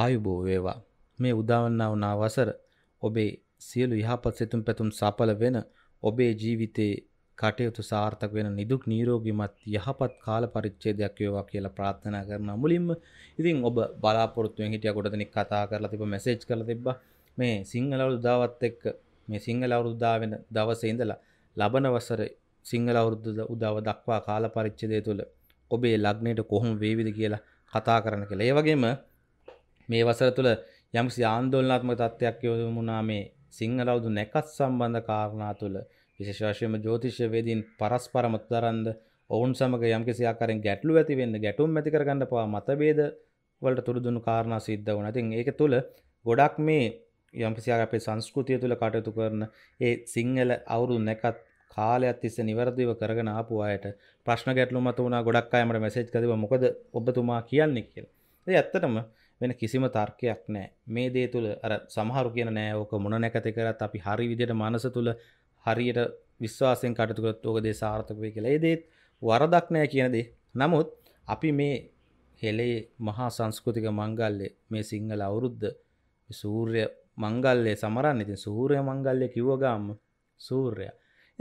ආයුබෝ වේවා මේ උදාවන්නා වුණා වසර ඔබේ සියලු යහපත් සිතුම් පැතුම් සඵල වෙන ඔබේ ජීවිතේ කටයුතු සාර්ථක වෙන නිදුක් නීරෝගිමත් යහපත් කාල පරිච්ඡේදයක් වේවා කියලා ප්‍රාර්ථනා කරනවා මුලින්ම ඉතින් ඔබ බලාපොරොත්තු වෙන හිටියා කොට දෙනෙක් කතා කරලා තිබ්බ මෙසේජ් කරලා තිබ්බා මේ සිංහල අවුරුද්දාවත් එක්ක මේ සිංහල අවුරුද්දා වෙන දවසේ ඉඳලා ලබන වසරේ සිංහල අවුරුද්ද උදාව දක්වා කාල පරිච්ඡේදය තුළ ඔබේ ලග්නයට කොහොම වේවිද කියලා කතා කරන්න කියලා. ඒ වගේම මේ වසර තුළ යම්සි ආන්දෝලනාත්මක තත්ත්වයක් යොමුණා මේ සිංහලවුදු නැකත් සම්බන්ධ කාරණා තුළ විශේෂවශයම ජෝතිෂ්‍යවේදීන් පරස්පර මතදරන්ද ඔවුන් සමග යම්කිසි ආකාරයෙන් ගැටලු ඇති වෙන්න ගැටුම් ඇති කරගන්න පවා මතභේද වලට තුරුදුණු කාරණා සිද්ධ වුණා. ඉතින් ඒක තුළ ගොඩක් මේ යම්කිසි ආකාරයේ අපේ සංස්කෘතිය තුළ කටයුතු කරන ඒ සිංහල අවුරුදු නැකත් කාලයක් තිස්සේ નિවර්දිව කරගෙන ආපු අයට ප්‍රශ්න ගැටලු මත වුණා ගොඩක් අය මට මැසේජ් කරලා මොකද ඔබතුමා කියන්නේ කියලා. ඒ ඇත්තටම වෙන කිසිම තර්කයක් නෑ මේ දේ තුළ අර සමහරු කියන නෑ ඕක මොන නැකති කරත් අපි හරි විදියට මනස තුළ හරියට විශ්වාසයෙන් කටතුකත් ඕක දේ සාර්ථක වේ කියලා ඒ දේත් වරදක් නෑ කියන දේ නමුත් අපි මේ හෙලේ මහා සංස්කෘතික මංගල්ලේ මේ සිංහල අවුරුද්ධ සූර්ය මංගල්ලේ සමරන්න ඉතින් සූරය මංගල්ලය කිව්වගම්ම සූර්ය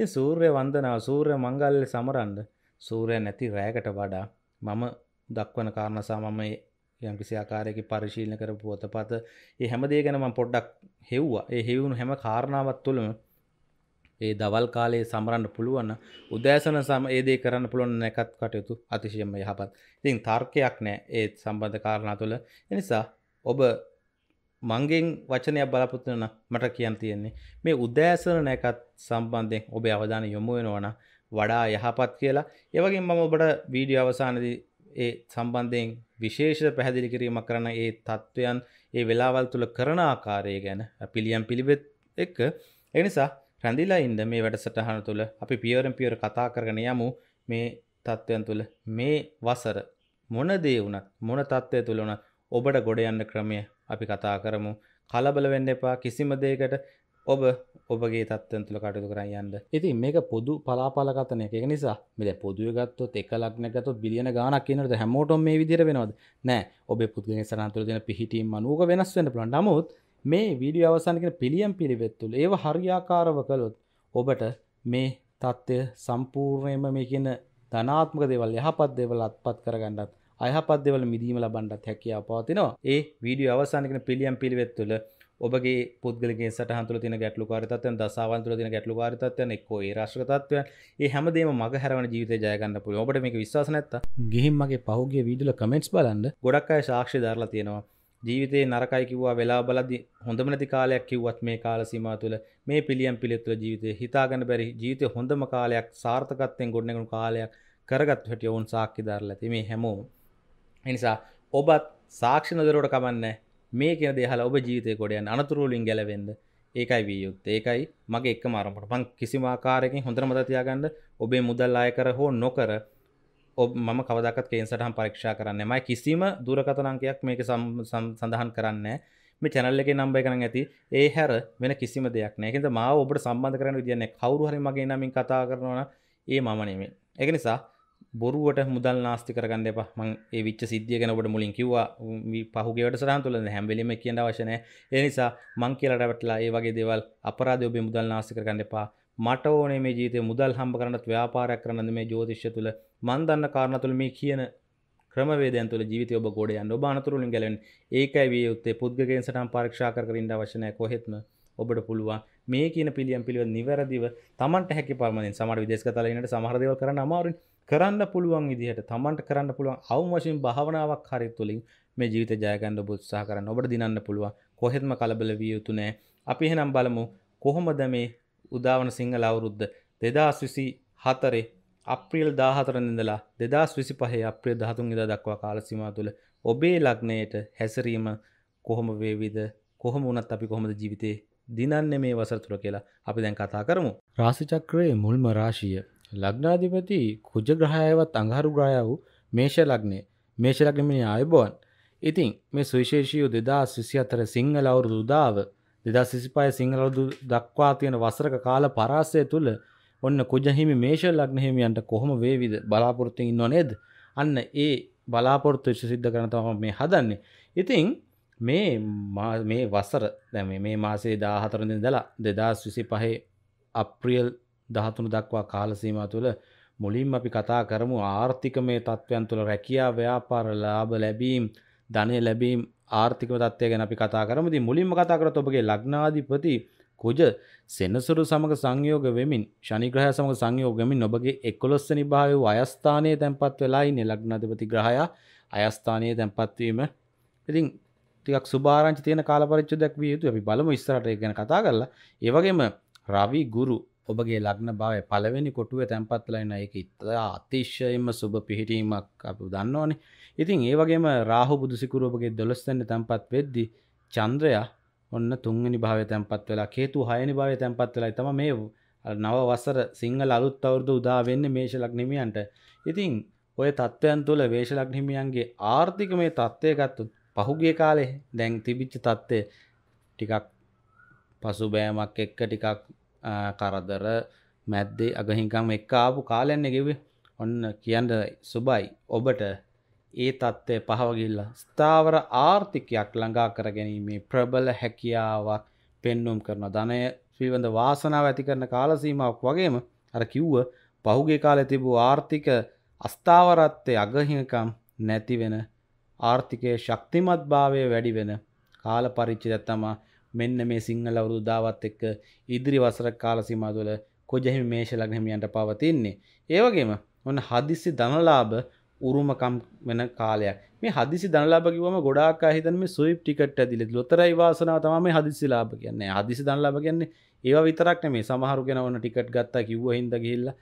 ඉ සූර්ය වන්දනාව සූර්ය මංගල්ලෙ සමරන්ඩ සූරය නැති රෑකට වඩා මම දක්වන කාරණසා මම යම් කිසි ආකාරයක පරිශීලන කර පුවතපත ඒ හැමදේ ගැනම පොඩ්ඩක් හෙව්වා ඒ හෙවුණු හැම කාරණාවත් තුළම ඒ දවල් කාලයේ සමරන්න පුළුවන්න උදෑසන සම ඒදේ කරන්න පුළුවන් නැකත් කටයුතු අතිශයම යහපත් ඉතින් තර්කයක් නෑ ඒත් සම්බන්ධ කාරණා තුළ එනිසා ඔබ මංගෙන් වචනයක් බලාපොත්වන මට කියන් තියෙන්නේ මේ උදෑසන නැකත් සම්බන්ධයෙන් ඔබේ අවධාන යොමු වෙනවන වඩා යහපත් කියලා ඒවගේ මම ඔබට වීඩිය අවසානදී ඒ සම්බන්ධයෙන් විශේෂ පැහැදිලි කිරීමක් කරන ඒ තත්ත්වයන් ඒ වෙලාවල් තුළ කරන ආකාරය ගැන පිළියම් පිළිවෙත් එක්ක එනිසා රැඳිලා ඉන්ද මේ වැඩසටහන තුළ අපි පියවරම් පියවර කතා කරගෙන යමු මේ තත්ත්වයන් තුළ මේ වසර මොනදේ වුණත් මොන තත්ත්වය තුළ වුණත් ඔබට ගොඩ යන්න ක්‍රමය අපි කතා කරමු කලබල වෙන්න එපා කිසිම දෙයකට ඔබ ඔබගේ තත්වන තුළ කටයුතු කරන්න යන්න ඉතින් මේක පොදු පලාපලකතනය එක නිසා මෙද පොදුව ගත්තොත් එක ලක්නගත බිලියන ගානක් කියනට හැමෝටම මේ විදිර වෙනවද නෑ ඔබ පුද්ගෙන සරන්තුර දෙන පිහිටීම අනුව වෙනස් වෙන පුළන් නමුත් මේ වීඩිය අවසානකෙන පිළියම් පිළිවෙත්තුල ඒ හරියාකාරව කළොත් ඔබට මේ තත්ත්වය සම්පූර්ණයම මේකන ධනාත්මක දෙවල් යහපත් දෙවල අත්පත් කරගන්නත් අයහපත් දෙවල මිදීම ලබන්ඩත් හැකියාව පවතිනවා ඒ වීඩිය අවසානකන පිළියම් පිළිවෙත්තුළ ඔබගේ පුද්ගලගේ සටහන්තුල තින ගැටලු කාරිතත්වයන් දසාවන්තුල තින ගැටලු කාරිතත්වයන් එක්කෝ ඒ රශ්‍රතත්වයන් ඒ හැමදේම මග හැරවන ජීවිතය ජයගන්න පුළ ඔබට මේක විශ්වාස නැත්ත ගිහිම්මගේ පහුගේ වීඩියල කමෙන්ට්ස් බලන්න ගොඩක් අය සාක්ෂි දරලා තියෙනවා ජීවිතේ නරකයි කිව්වා වෙලා බලද්දි හොඳම නැති කාලයක් කිව්වත් මේ කාල සීමාව තුළ මේ පිළියම් පිළිවෙත් තුළ ජීවිතේ හිතාගන්න බැරි ජීවිතේ හොඳම කාලයක් සාර්ථකත්වයෙන් ගොඩනගන කාලයක් කරගත් හැටි වුන් සාක්ෂි දරලා තියෙන්නේ හැමෝම ඒ නිසා ඔබත් සාක්ෂි නොදරුවට කමන්නේ මේ කෙන දෙහලා ඔබ ජීතය කොඩයන් අනතුරුවලින් ගැලවෙන්ද ඒකයි විය යුත් ඒකයි මගේ එක් මාරමට පං කිසිමාකාරයකින් හොඳර මතතියාගන්න ඔබේ මුදල් අයකර හෝ නොකර ඔබ ම කවදක් කේන්සටහම් පරක්ෂා කරන්න මයි කිසිම දුරකතනංකයක් මේක සඳහන් කරන්න මේ චැනල්ල එක නම්බය කරන ඇති ඒ හැර වෙන කිසිම දෙයක් නෑකෙද මා ඔබට සම්බන්ධ කරන විදින්නේ කවරු හරි මගේ නමින් කතා කරනවන ඒ මම නෙමේ එක නිසා බොරුවට මුදල් නාස්ති කරගන්න එපා මං ඒ විච්ච සිද්ධිය ගැන ඔබට මුලින් කිව්වා පහුගේ වැඩසටහන් තුළ හැම වෙලෙම කියන අවශ්‍ය නැහැ ඒ නිසා මං කියලා රැවටලා ඒ වගේ දේවල් අපරාධ ඔබේ මුදල් නාස්ති කරගන්න එපා මට ඕනේ මේ ජීවිතේ මුදල් හම්බ කරන්නත් ව්‍යාපාරයක් කරන්නත් මේ ජ්‍යොතිෂය තුළ මන් දන්න කාරණා තුළ මේ කියන ක්‍රමවේදයන් තුළ ජීවිතය ඔබ ගොඩ යන්න ඔබ අනතුරුලින් ගැලවෙන්න ඒකයි විය යුත්තේ පුද්ගලයන් සටහන් පරීක්ෂා කර කර ඉන්න අවශ්‍ය නැහැ කොහෙත්ම ඔබට පුළුවන් මේ කියන පිළියම් පිළිවෙල නිවැරදිව Tamanට හැකි පරිමාණයෙන් සමහර විදේශගත තලයකට සමහර දේවල් කරන්න අමාරුයි කරන්න පුළුවන් විදිහට තමන්ට කරන්න පුළුවන් අවම වශයෙන් භාවනාවක් හරි තුළින් මේ ජීවිත ජයගන්න ඔබ උත්සාහ කරන්න ඔබට දිනන්න පුළුවන් කොහෙත්ම කලබල විය යුතු නෑ අපි එහෙනම් බලමු කොහොමද මේ උදාවන සිංහල අවුරුද්ද දෙදස් විසි හතරේ අප්‍රියල් දාහතරනිඳලා දෙදස් විසි පහේ අප්‍රිය දහතුන් ඉදා දක්වා කාලසිමා තුළ ඔබේ ලග්නයට හැසිරීම කොහොම වේවිද කොහොම වනත් අපි කොහොමද ජීවිතේ දිනන්නේ මේ වසර තුළ කියලා අපි දැන් කතා කරමු. රාසිචක්‍රයේ මුල්ම රාශිය ලග්නාධිපති කුජ ග්‍රහයවත් අඟහරු ග්‍රහය වූ මේෂ ලග්නය. මේෂ ලග්නමිනි ආයුබෝවන්. ඉතින් මේ සුවිශේෂී වූ 2024 සිංහල අවුරුදු උදාව 2025 සිංහල අවුරුදු දක්වා තියෙන වසරක කාල පරාසය තුල ඔන්න කුජ හිමි මේෂ ලග්න හිමියන්ට කොහොම වේවිද බලාපොරොත්තු ඉන්නව නේද? අන්න ඒ බලාපොරොත්තු සිද්ධ කරන තමයි මේ හදන්නේ. ඉතින් මේ මේ වසර දැන් මේ මාසේ 14 වෙනිදාලා 2025 අප්‍රේල් දහතුන දක්වා කාලසීම තුළ මුලින් අපි කතා කරමු ආර්ථිකමය තත්ත්වයන් තුළ රැකියා ව්‍යාපාර ලාභ ලැබීම් ධනය ලැබීම් ආර්ථික තත්වය ගැන අපි කතා කරමුදී මුලින්ම කතා කරත් ඔබගේ ලග්නාධිපති කුජ සෙනසුරු සමඟ සංයෝග වෙමින් ශනිග්‍රහ සමඟ සංයෝගමින් ඔබගේ එකොලොස්සනි භාව වූ අයස්ථානය තැන්පත් වෙලායි නෙලක්නධපති ග්‍රහයා අයස්ථානය තැන්පත්වීම ඉතින් ටිකක් සුභාරංචි තියෙන කාලපරිච්චු දැක්විය යුතු අපි බලමු ස්තරට ගැන කතා කරලා ඒවගේම රවි ගුරු ඔබගේ ලග්න භාවය පළවෙනි කොටුව තැන්පත්ලයින එක ඉතා අතිශ්‍යයම සුභ පිහිටීමක් අප දන්නවනේ ඉතින් ඒවගේම රාහු බුදුසිකුරෝපගේ දොළස්තැන්න තැන්පත් වෙද්දි චන්ද්‍රයා ඔන්න තුන්ගනි භාවය තැන්පත් වෙලා කේතු හයනි භාවය තැන්පත් වෙලා තම මේ නව වසර සිංහල අලුත් අවුරදු උදාවෙන්න මේශලක් නිමියන්ට ඉතින් ඔය තත්ත්වයන් තුළ වේශලක් හිමියන්ගේ ආර්ථික මේ තත්ත්වය ගත්තුත් පහුගේ කාලේ දැන් තිබිච්ච තත්ත්වය ටිකක් පසු බෑමක් එක්ක ටිකක් කරදර මැද්දේ අගහිකම් එක් ආපු කාලයන්න ගෙවේ ඔන්න කියන්න සුබයි ඔබට ඒ තත්ත්වය පහවගිල්ල ස්ථාවර ආර්ථිකයක් ළඟා කරගැනීමේ ප්‍රබල හැකියාවක් පෙන්නුම් කරන ධනය ශ්‍රීවඳ වාසනාව ඇති කරන කාලසීමාවක් වගේම අර කිව්ව පහුගේ කාලෙ තිබූ ආර්ථික අස්ථාවරත්තය අගහිකම් නැතිවෙන ආර්ථිකය ශක්තිමත් භාවය වැඩිවෙන කාල පරිච්චිදත්තමා මෙන්න මේ සිංහල අවුරුදු දාවත් එක්ක ඉදිරි වසර කාලසීමාව තුළ කොජෙහිමි මේෂ ලග්න හිමියන්ට පවතින්නේ. ඒ වගේම ඔන්න හදිස්සි ධනලාභ උරුමකම් වෙන කාලයක්. මේ හදිසි ධනලාභ කිව්වම ගොඩාක් අය හිතන මේ සුවිප් ටිකට් ඇදිලි ලොතරැයි වාසනාව තමයි මේ හදිසි ලාභ කියන්නේ. හදිසි ධනලාභ කියන්නේ ඒවා විතරක් නෙමේ සමහරු කෙනා ඔන්න ටිකට් ගත්තා කිව්වා හින්දා ගිහිල්ලා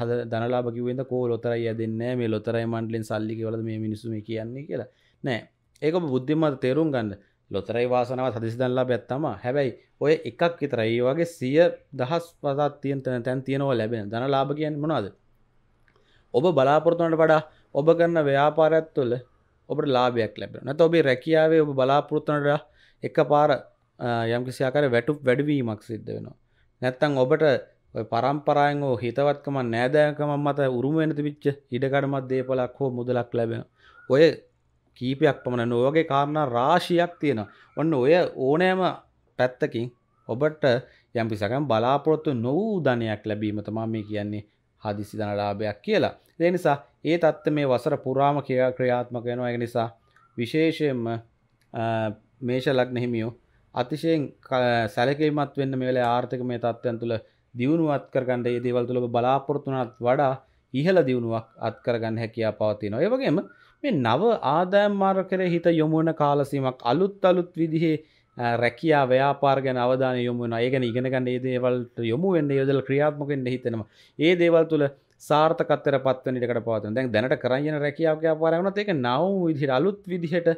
හද දනලාබ කිවෙන්ද කෝ ලොතරයි ඇදන්න මේ ලොතරයි මන්ඩලින් සල්ලි වලද මේ මිනිසුම කියන්නේ කියලා නෑ ඒක බුද්ධිමත තේරුම් ගන්න ලොතරයි වාසනාව සදිසිදන් ලැබැත්තම හැබැයි ඔය එකක් විතරයි වගේ සිය දහස් වසක් තියෙන තැන තැන් තියෙනවා ලැබෙන ධන ලාභ කියන්නේ මොනවද ඔබ බලාපොරොත්තුනට වඩා ඔබ කරන ව්‍යාපාරයක් තුළ ඔබට ලාභයක් ලැබෙනවා නැත්නම් ඔබේ රැකියාවේ ඔබ බලාපොරොත්තුනට එකපාර යම්කිසි ආකාරයක වැටුප් වැඩිවීමක් සිද්ධ වෙනවා නැත්නම් ඔබට ඔය පරම්පරායෙන් හෝ හිතවත්කම නෑදෑකම මත උරුම වෙන තිබිච්ච ඉඩකඩමත් දේපලක් හෝ මුදලක් ලැබෙනවා ඔය කීපයක් පමණ නොවගේ කාරණා රාශියක් තියෙන ඔන්න ඔය ඕනෑම පැත්තකින් ඔබට යම්පිසකම් බලාපොරොත්තු නොවූ ධනයක් ලැබීම තමා මේ කියන්නේ හදිසි ධනලාභයක් කියලා. ඒ නිසා ඒ தත්ත මේ වසර පුරාම ක්‍රියා ක්‍රියාත්මක වෙනවා. ඒ නිසා විශේෂයෙන්ම මේෂ ලග්න හිමියෝ අතිශයෙන් සැලකිලිමත් වෙන්න මේ වෙලාවේ ආර්ථික මේ தත්ත්වයන් තුළ දියුණුවක් කරගන්න මේ දේවල් තුළ ඔබ බලාපොරොත්තු වඩා ඉහළ දියුණුවක් අත් කරගන්න හැකියාව පවතිනවා. ඒ වගේම මේ නව ආදායම් මාර්ග කරේ හිත යොමුවන කාලසීමක් අලුත් අලුත් විදිහේ රැකියා ව්‍යාපාර ගැන අවධානය යොමු වෙනවා. ඒ ගැන ඉගෙන ගන්න ඒ දේවල්ට යොමු වෙන්න යොදලා ක්‍රියාත්මක වෙන්න හිතෙනවා. ඒ දේවල් තුළ සාර්ථකත්වයට පත්වන ඉඩකට පවතින. දැන් දැනට කරන් යන රැකියාව ව්‍යාපාරය වුණත් ඒක නව විදිහට අලුත් විදිහට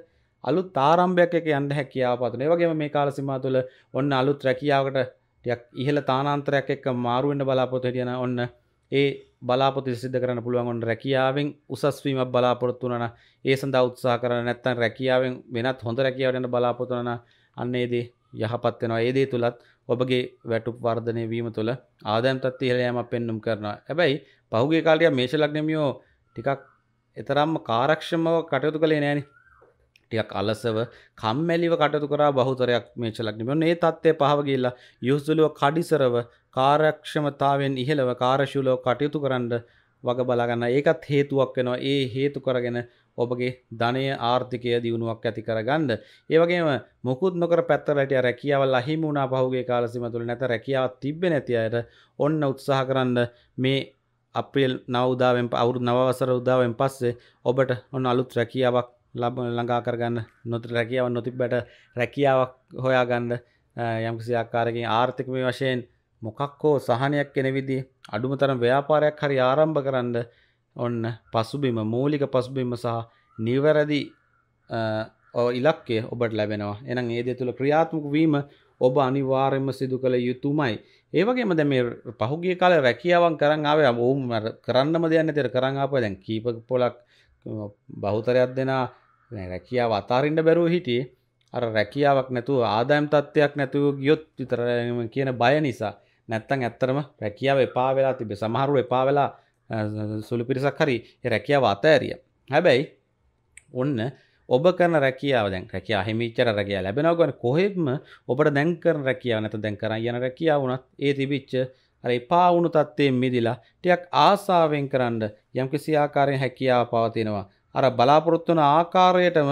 අලුත් ආරම්භයක් එක යන්න හැකියාව පතුන. ඒ වගේම මේ කාල සීමාව තුළ ඔන්න අලුත් රැකියාවකට ටිකක් ඉහළ තානාන්තරයක් එක්ක මාරු වෙන්න බලාපොරොත්තු හිටියන ඔන්න ඒ බලාපොති සිද්ධ කරන පුළුවන්ොන් රැකියාවෙන් උසස්වීමක් බලාපොරොත්තු වන ඒ සඳහා උත්සාහ කරන නැත්තන් රැකියාවෙන් වෙනත් හොඳ රැකියාවටන බලාපොතුවන අන්නේදී යහපත් වෙනවා ඒදේ තුළත් ඔබගේ වැටුප් වර්ධනය වීම තුළ ආදයන්තත් ඉහලයම පෙන්නුම් කරනවා හැබැයි පහුගේ කාලිය මේශලක්නමියෝ ටිකක් එතරම්ම කාරක්ෂමව කටයුතු කළේ නෑන ටියක් අලසව කම්මැලිව කටතු කරා බහුතරයක් මේශලක්නමියෝ ඒ තත්ත්වය පහවගේල්ලා යුස්දුලුව කඩිසරව කාර්යක්ෂමතාවෙන් ඉහළව කාර්ශීලෝ කටයුතු කරන්න වග බලාගන්න ඒකත් හේතුවක් වෙනවා ඒ හේතු කරගෙන ඔබගේ ධනය ආර්ථිකය දියුණුවක් ඇති කරගන්න ඒවගේම මුකුත් නොකර පැත්තරට රැකියාවල් අහිමුණා පහුගේ කාලසිම තුළ නැත රැකියාව තිබ්බ නැති අයට ඔන්න උත්සාහ කරන්න මේ අප්‍රියල් නවදාවෙන් අවුරු නවසර උදාවෙන් පස්සේ ඔබට ඔන්න අලුත් රැකියාවක් ලබ ලඟා කරගන්න නොත රැකියාව නොතිබ්බට රැකියාවක් හොයාගන්න යම්කිසි ආකාරකින් ආර්ථිකමය වශයෙන් මොකක් හෝ සහනයක් එන විදි අඩුම තරම් ව්‍යාපාරයක් හරි ආරම්භ කරන්න ඔන්න පසුබිම මූලික පසුබිම සහ නිවැරදි ඉලක්කේ ඔබට ලැබෙනවා එනම් ඒද තුළ ක්‍රියාත්මක වීම ඔබ අනිවාර්යම සිදු කළ යුතුමයි ඒවගේම දැ මේ පහුගිය කාල රැකියාවන් කරන්න ආවේ ඔවුම් කරන්නම දෙයන්න තෙර කරංආප දැන් කීපක පොලක් බහුතරයක් දෙනා රැකියාව අතාරින්ට බැරුව හිටියේ අර රැකියාවක් නැතුව ආදායම් තත්ත්වයක් නැතුව ගියොත් විතර කියන බය නිසා නැත්තන් ඇත්තරම රැකියාව එපා වෙලා තිබේ සමහරු එපා වෙලා සුළි පිරිසක් හරි රැකියාව අතඇරිය හැබැයි ඔන්න ඔබ කරන රැකියාව දැන් රැකියා හිමිච්චර රැකියා ලැබෙනවා ගන්න කොහෙත්ම ඔබට දැන් කරන රැකියාව නැත දැන් කරන් යන රැකියාව වුණත් ඒ තිබිච්ච අර එපා වුණු තත්ත්වයෙන් මිදිලා ටිකක් ආසාවෙන් කරන්න යම්කිසි ආකාරයෙන් හැකියාව පවතිනවා අර බලාපොරොත්තු වන ආකාරයටම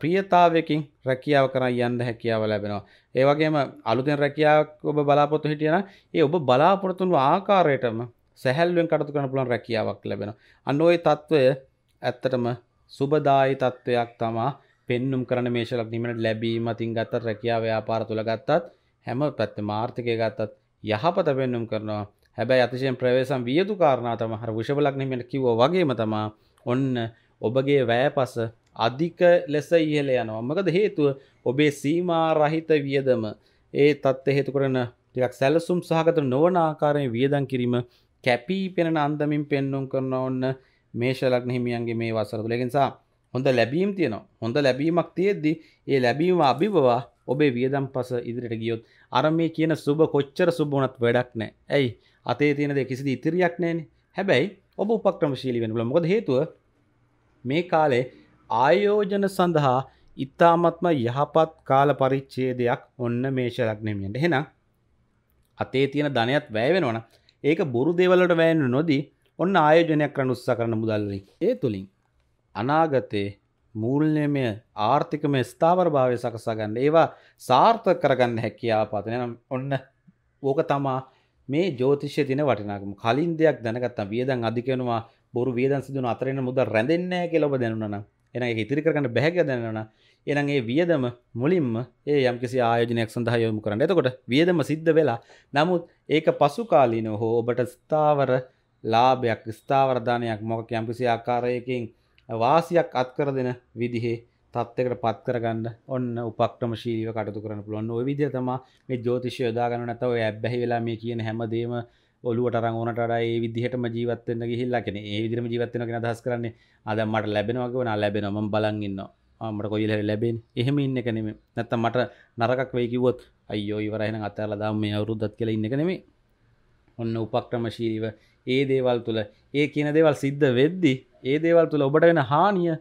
ප්‍රියතාවකින් රැකියාව කරන්න යන්න හැකියාව ලැබෙනවා. ඒ වගේම අලුතෙන් රැකියාවක් ඔබ බලාපොරොත්තු හිටියනම් ඒ ඔබ බලාපොරොත්තු වූ ආකාරයටම සැහැල්ලුවෙන් කටයුතු කරන්න පුළුවන් රැකියාවක් ලැබෙනවා. අන්න ওই తত্ত্বය ඇත්තටම සුබදායි తত্ত্বයක් තමයි පෙන්눔 කරන මේ ශලක් නිමන ලැබීම අතින් ගත්තත් රැකියාව ව්‍යාපාර තුල ගත්තත් හැම පැත්තෙම ආර්ථිකය ගත්තත් යහපත පෙන්눔 කරනවා. හැබැයි අතිශයෙන් ප්‍රවේශම් විය යුතු කාරණා තමයි අර වෘෂභ ලග්නෙ මෙන්න කිව්වා වගේම තමයි ඔන්න ඔබගේ වැයපස අධික ලෙස ඉහල යනවා මකද හේතුව ඔබේ සීමා රහිත වියදම ඒ තත්ත හේතු කරන ටිකක් සැලසුම් සහගත නොවන ආකාරයෙන් වියදන් කිරීම කැපී පෙනෙන අන්දමින් පෙන්නුම් කරන ඔන්න මේශලක් හිමියන්ගේ මේ වසරතුලෙකින්සා හොඳ ලැබීම් තියෙනවා හොඳ ලැබීමක් තියෙද්දි ඒ ලැබීම අභිබවා ඔබේ වියදම් පස ඉදිරිට ගියොත් අර මේ කියන සුබ කොච්චර සුබුණත් වැඩක් නෑ ඇයි අතේ තියෙනද කිසිද ඉතිරියක් නෑන හැබැයි ඔබ උපක්‍රමශීලි වෙන බල මොකද හේතුව මේ කාලේ ආයෝජන සඳහා ඉතාමත්ම යහපත් කාල පරිච්චේදයක් ඔන්න මේෂ ලග්නමියන්ට හෙනම් අතේ තියෙන ධනයත් වැෑවෙනවන ඒක බොරු දෙවලට වැෑනු නොදී ඔන්න ආයෝජනයක් කරන උත්ස කරන මුදල්ලි ඒ තුළින් අනාගතයේ මූල්‍යමය ආර්ථිකමය ස්ථාවර භාවය සකසාගන්න ඒවා සාර්ථ කරගන්න හැකියාපාතන නම් ඔන්න ඕක තමා මේ ජෝතිෂය තින වටිනාකම කලින් දෙයක් දැනගත්තා වියදන් අධිකෙනවා බොරු වියදන් සිදුන අතරෙන මුද රැඳෙන්නෑ කෙලොබ දැනුනනම් එන ඉතිරි කරන්න බැහැක දැනවන එනගේ වියදම මුලින්ම ඒ යම්කිසි ආයෝජනයක් සඳහා යොමු කරන්න එතකොට වියදම සිද්ධ වෙලා නමුත් ඒක පසු කාලීන හෝ ඔබට ස්ථාවර ලාභයක් ස්ථාවරධානයක් මොක යම්කිසි ආකාරයකින් වාසියක් අත්කර දෙන විදිහේ තත්වකට පත් කරගන්න ඔන්න උපක්ටම ශීලීව කටතු කරන පුළුවන් ඔය විදිහ තමා මේ ජෝතිෂය යොදාගන්න නැතව ඇබ්බැහි වෙලා මේ කියන හැමදේම ඔලුවට රංගනට ඒ විදිහටම ජීවත්වෙන්න ගිහිල්ලා කෙන ඒ විදිරම ජීවත්වෙන කෙන දහස් කරන්නේ අදම්මට ලැබෙනවගේ වන ලැබෙනම බලන්ගන්න මට කොයිල ලැබෙන් එහෙම ඉන්න කනෙම නැත්තම් මට නරකක් වයකිවොත් අයෝ ඉවරහෙන අතල දම් මේ අවරුද්දත් කියල ඉන්න කනෙමේ ඔන්න උපක්‍රමශීරීව ඒ දේවල් තුළ ඒ කියන දේවල් සිද්ධ වෙද්දි ඒ දේවල් තුළ ඔබට වෙන හානිය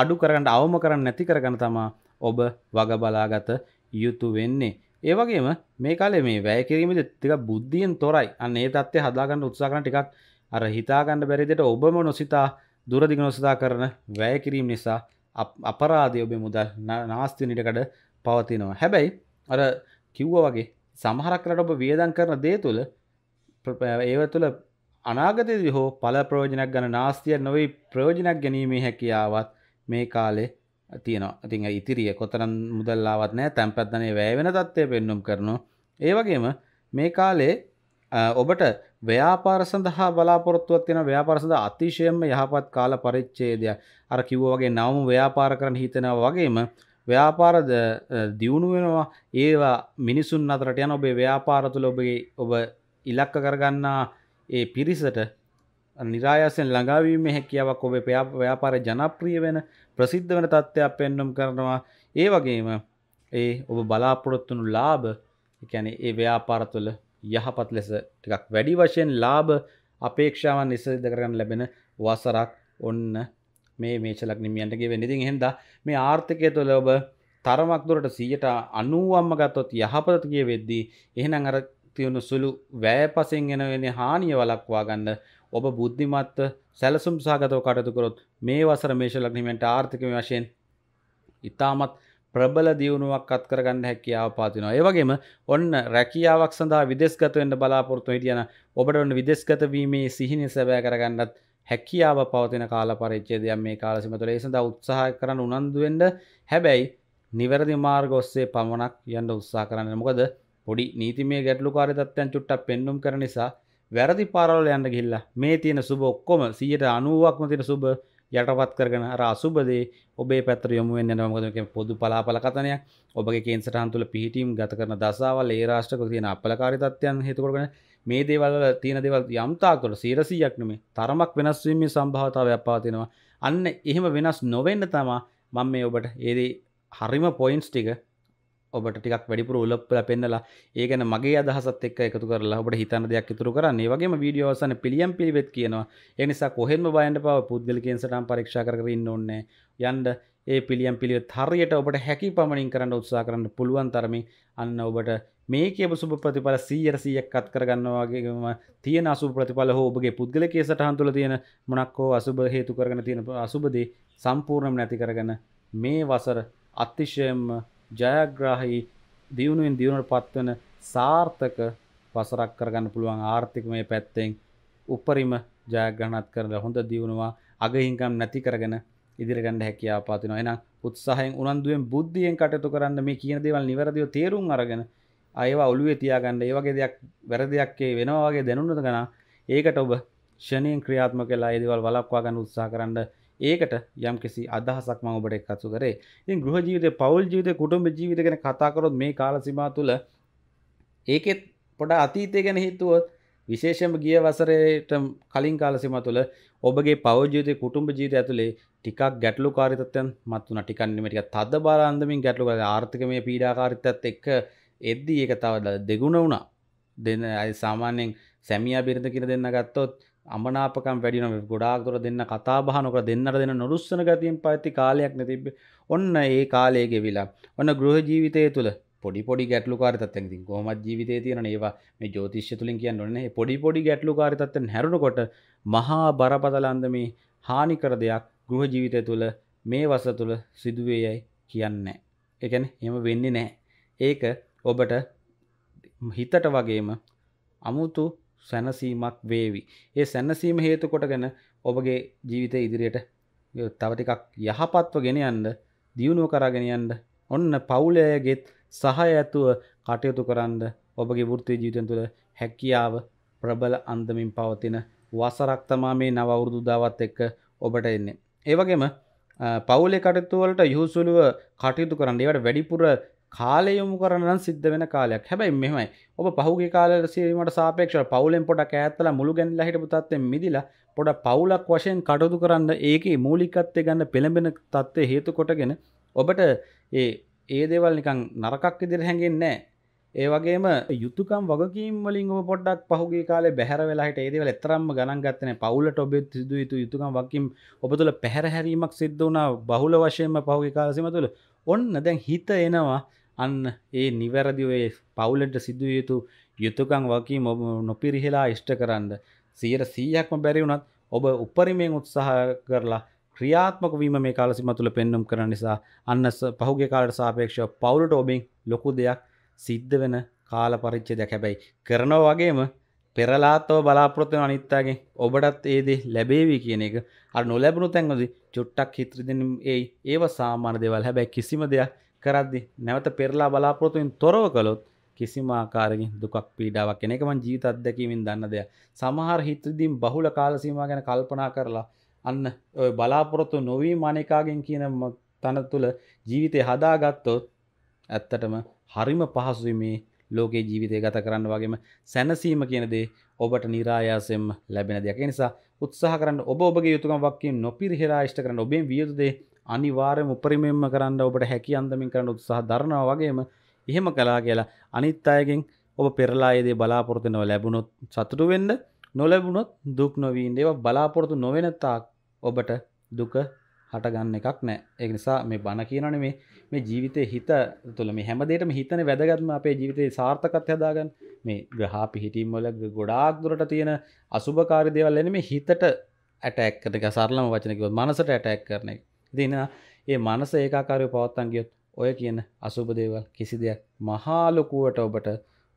අඩු කරන්නට අවම කරන්න නැති කරගන්න තමා ඔබ වගබලාගත යුතු වෙන්නේ ඒවගේම මේ කාලේ මේ වැය කිරීමද තික බුද්ධියෙන් තොරයි අන්න ඒ තත්ත්ය හදාගන්න උත්සාකන ටිකක් අර හිතාගන්න බැරිදිට ඔබම නොසිතා දුරදිග නොසිතා කරන වැය කිරීම නිසා අපරාධය ඔබේ මුදල් නාස්තිනිටකඩ පවතිනවා හැබැයි අර කිව්ව වගේ සමහරක්ලට ඔබ වියදන් කරන දේ තුළ ඒව තුළ අනාගතයදි හෝ පල ප්‍රෝජනක් ගන නාස්තිය නොවයි ප්‍රයෝජනක් ගැනීමේ හැකියාවත් මේ කාලේ තියෙන ඉතින් ඉතිරිය කොතරන් මුදල්ලාවත් නෑ තැන්පැත්දනේ වැය වෙන තත්ත්වය පෙන්නුම් කරනු. ඒවගේම මේ කාලේ ඔබට ව්‍යාපාර සඳහා බලාපොරොත්තුවත් තියෙන ව්‍යාපාර සඳහා අතිශයම යහපත් කාල පරිච්ඡේදය අර කිව්වා වගේ නවම ව්‍යාපාර කරන්න හිතනවා වගේම ව්‍යාපාරද දියුණු වෙනවා ඒවා මිනිසුන් අතරට යන ඔබේ ව්‍යාපාර තුළ ඔබගේ ඔබ ඉලක්ක කරගන්නා ඒ පිරිසට නිරායසෙන් ළඟාවීම හැකියාවක් ඔබේ ව්‍යාපාර ජනප්‍රිය වෙන ප්‍රසිද්ධ වන තත්ත්වයක් පෙන්නුම් කරනවා ඒ වගේම ඒ ඔබ බලාපොරොත්තුනු ලාභ එකැන ඒ ව්‍යාපාර තුළ යහපත් ලෙස ටිකක් වැඩි වශයෙන් ලාභ අපේක්ෂාවන් නිසද කරන්න ලැබෙන වසරක් ඔන්න මේ මේචලක් නිමියන්ටගේ වෙනිදිින් හෙද මේ ආර්ථකය තුළ ඔබ තරමක් දුරට සීයට අනුවම්ම ගත්තොත් යහපත කිය වෙද්දී එහෙනම් අර තියුණු සුළු වැෑපසින් එෙනවෙන හානිය වලක්වා ගන්න ඔබ බුද්ධිමත්ව සැලසුම් සාගතව කටතුකරොත් මේ වසර මේශලක්නිමෙන්ට ආර්ථික වශයෙන් ඉතාමත් ප්‍රබල දියුණුවක් අත් කරගන්න හැකියාව පාතිනවා. ඒ වගේම ඔන්න රැකියාවක් සඳහා විදේශගත වෙන්න බලාපොරොත්තු හිටියන ඔබට ඔන්න විදේශගත වීමේ සිහිනය සැබෑ කරගන්නත් හැකියාව පවතින කාල පරිච්ඡේදයක් මේ කාල සීම තුළ ඒ සඳහා උත්සාහ කරන්න උනන්දු වෙන්න හැබැයි නිවැරදි මාර්ග ඔස්සේ පමණක් යන්න උත්සාහ කරන්න. මොකද පොඩි නීතිමය ගැටලුකාරී තත්ත්වයන් චුට්ටක් පෙන්눔 කරන නිසා වැරදි පාරවල යන්න ගිල්ලා මේ තියෙන සුබ ඔක්කොම සියට අනුවක්ම තියෙන සුබ යටපත් කරගෙන අර අසුබදේ ඔබේ පැත්‍ර යොමු වෙන්න යනවා මොකද මේක පොදු පලාපල කතනයක් ඔබගේ කේන්සටහන් තුළ පිහිටීම් ගත කරන දසාවල් ඒ රාෂ්ට්‍රක තියෙන අපලකාරී තත්ත්වයන් හේතු කොටගෙන මේ දේවල් වල තියෙන දේවල් යම් තාක් වල 100ක් නෙමෙයි තරමක් වෙනස් වීමේ සම්භාවිතාවයක් පවතිනවා අන්න එහෙම වෙනස් නොවෙන්න තමයි මම මේ ඔබට ඒ හරිම පොයින්ට්ස් ටික ඔබට ටිකක් වැඩිපුර උලප්පල පෙන්නලා ඒ ගැන මගේ අදහසත් එක්ක එකතු කරලා ඔබට හිතන දෙයක් ඉතුරු කරන්න. ඒ වගේම වීඩියෝ අවසන් පිළියම් පිළිවෙත් කියනවා. ඒ නිසා කොහෙන්ම බයන්න පාව පුද්ගලිකයෙන් සටහන් පරීක්ෂා කර කර ඉන්න ඕනේ. යන්න ඒ පිළියම් පිළිවෙත් හරියට ඔබට හැකි පමණින් කරන්න උත්සාහ කරන්න පුළුවන් තරමින් අන්න ඔබට මේ කියපු සුබ ප්‍රතිඵල 100%ක් අත් කරගන්නවා වගේම තියෙන අසුබ ප්‍රතිඵල හෝ ඔබගේ පුද්ගලිකයේ සටහන් තුළ තියෙන මොනක් හෝ අසුබ හේතු කරගෙන තියෙන අසුබ දේ සම්පූර්ණයෙන්ම නැති කරගෙන මේ වසර අතිශයම ජයග්‍රාහි දියුණුවෙන් දියුණට පත්වන සාර්ථක වසරක් කරගන්න පුළුවන් ආර්ථිකමය පැත්තෙන් උපරිම ජයග්‍රහණත් කරන හොඳ දියුණුවා අගහිංකම් නැති කරගෙන ඉදිරිගන්න හැකියා පාතිනවා එහෙනම් උත්සාහයෙන් උනන්දුවෙන් බුද්ධියෙන් කටයුතු කරන්න මේ කියන දේවල් නිවැරදිව තේරුම් අරගෙන අයවා ඔළුවේ තියාගන්න ඒ වගේ දෙයක් වැරදියක්ේ වෙනවා වගේ දැනුනත ගනා ඒකට ඔබ ෂණයෙන් ක්‍රියාත්මක කලා ඒදවල් වලක්වා ගන්න උත්සා කරන්න ඒකට යම් කිසි අදහසක් මම ඔබට එකතු කරේ. ඉතින් ගෘහ ජීවිතේ, පෞල් ජීවිතේ, කුටුම්බ ජීවිතය ගැන කතා කරොත් මේ කාල සීමා තුළ ඒකෙත් පොඩ අතීතය ගැන හිතුවොත් විශේෂම ගිය වසරේට කලින් කාල සීමා තුළ ඔබගේ පෞල් ජීවිතේ, කුටුම්බ ජීවිතය ඇතුලේ ටිකක් ගැටලුකාරී තත්ත්වයන් මත් වුණා. ටිකක් නෙමෙයි ටිකක් තදබල අන්දමින් ගැටලුකාරී ආර්ථිකමය පීඩාකාරීත්වයත් එක්ක එද්දී ඒක තව දෙගුණ වුණා. දෙන අය සාමාන්‍යයෙන් සැමියා බිරිඳ කියලා දෙන්න ගත්තොත් අමනාපකම් වැඩින ගොඩාක්තුර දෙන්න කතාබහ නොකර දෙන්නට දෙන නොරුස්සන ගතියෙන් පත්ති කාලයක් නැතිබ ඔන්න ඒ කාලය ගෙවිලා ඔන්න ගෘහ ජීවිතය තුළ පොඩි පොඩි ගැටලු කාරිතත්ති කොහොමත් ජීවිතය තියෙන ඒවා මේ ජෝතිශ්‍ය තුළින් කියන්න ඔන්නේ පොඩි පොඩි ගැටලු කාරිතත්වෙන් හැරුණකොට මහා බරපතලන්ද මේ හානිකර දෙයක් ගෘහ ජීවිතය තුළ මේ වස තුළ සිදුවේ යැයි කියන්නේ. එකැන එම වෙන්නේ නෑ. ඒක ඔබට හිතට වගේම අමුතු සැනසීමක් වේවි. ඒ සැන්නසීම හේතු කොටගෙන ඔබගේ ජීවිතය ඉදිරියට තවටිකක් යහපත්ව ගෙන යන්න දියුණුව කරගෙන යන්න ඔන්න පවුලයගෙත් සහය ඇතුව කටයුතු කරන්න ඔබගේ වෘත්තිය ජීවිතන් තුළ හැකියාව ප්‍රබල අන්දමින් පවතින වසරක්තමා මේ නවවුරුදු දාවත් එක්ක ඔබට එන්නේ. ඒවගේම පවුලේ කටතුවලට යහුසුළුව කටයුතු කරන්න ඒවට වැඩිපුර කාලය යොමු කරන්න සිද්ධ වෙන කාලයක් හැබැයි මෙමයි ඔබ පහුගේ කාලයට සීමට සාපේක්ෂ පවුලෙන් පොඩක් ඇත්තල මුළු ගැනිලා හිටපු තත්ත්වෙන් මිදිලා පොඩ පවුලක් වශයෙන් කටයුතු කරන්න ඒකේ මූලිකත්වය ගන්න පෙළඹෙන තත්ත්වය හේතු කොටගෙන ඔබට ඒ ඒ දේවල් නිකන් නරකක් ඉදිරියට හැංගෙන්නේ ඒ වගේම යුතුයකම් වගකීම් වලින් ඔබ පොඩ්ඩක් පහුගිය කාලේ බැහැර වෙලා හිට ඒ දේවල් එතරම්ම ගණන් ගත්තේ නැහැ. පවුලට ඔබ සිදු යුතු යුතුයකම් වගකීම් ඔබ තුළ පැහැර හැරීමක් සිද්ධ වුණා බහුල වශයෙන්ම පහුගිය කාලසීම තුළ. ඔන්න දැන් හිත එනවා අන්න ඒ නිවැරදිවේ පවුලට සිදුව යුතු යුතුකං වකී ඔබ නොපිරිහෙලා ඉෂ්ට කරන්න සියයට සීයක්ම බැරිවුණත් ඔබ උපරිමයෙන් උත්සාහ කරලා ක්‍රියාත්මක වීම මේ කාලසිම තුළ පෙන්නුම් කරන නිසා අන්න පහුගේ කාලට සාපේක්ෂව පවුලට ඔබෙන් ලොකු දෙයක් සිද්ධ වෙන කාල පරිච්ච දැකැබැයි කරනව වගේම පෙරලාත්තව බලාපොරොත්වය අනිත්තාගේ ඔබටත් ඒදේ ලැබේවී කියන එක අ නොලැබුණු තැන්වද චුට්ටක් හිත්‍රදනම් ඒ ඒව සාමාන දෙවල් හැබැයි කිසිම දෙයක් කරද්දි නැවත පෙරලා බලාපොරොතුවෙන් තොරව කළොත් කිසිම ආකාරකින් දුකක් පීඩාවක් එන එක මම ජීවිත අත්දැකීමෙන් දන්න දෙයක්. සමහර හිතදීන් බහුල කාල සීමාව ගැන කල්පනා කරලා අන්න ඔය බලාපොරොත්තු නොවීම අනේකාගෙන් කියන තන තුල ජීවිතේ හදාගත්තොත් ඇත්තටම හරිම පහසුයි මේ ලෝකේ ජීවිතය ගත කරන්න වගේම සැනසීම කියන දේ ඔබට નિરાයාසයෙන්ම ලැබෙන දෙයක්. ඒ නිසා උත්සාහ කරන්න ඔබ ඔබගේ යුතුයකම් වක්කීම් නොපිරිහෙලා ඉෂ්ට කරන්න ඔබෙන් විය යුතු දේ අනිවාර්යම උපරිමයෙන්ම කරන්න ඔබට හැකි අන්දමින් කරන්න උත්සාහ දරනවා වගේම එහෙම කළා කියලා අනිත් අයගෙන් ඔබ පෙරලා ඒ දේ බලාපොරොත්තු වෙනවා ලැබුණොත් සතුටු වෙන්න නොලැබුණොත් දුක් නොවී ඉන්න ඒවා බලාපොරොත්තු නොවන තාක් ඔබට දුක හටගන්න එකක් නෑ ඒ නිසා මේ බණ කියනවනේ මේ මේ ජීවිතේ හිත තුළ මේ හැම දෙයකම හිතනේ වැදගත්ම අපේ ජීවිතේ සාර්ථකත්වය හදාගන්න මේ ග්‍රහා පිහිටීම් වල ගොඩාක් දුරට තියෙන අසුබකාරී දේවල් එන්නේ මේ හිතට ඇටැක් කරන එක සරලම වචන කිව්වොත් මනසට ඇටැක් කරන එක දින ඒ මනස ඒකාකාරය පවත්තන් ගියොත් ඔය කියන අසුභ දේවල් කිසි දෙයක් මහාලොකුවට ඔබට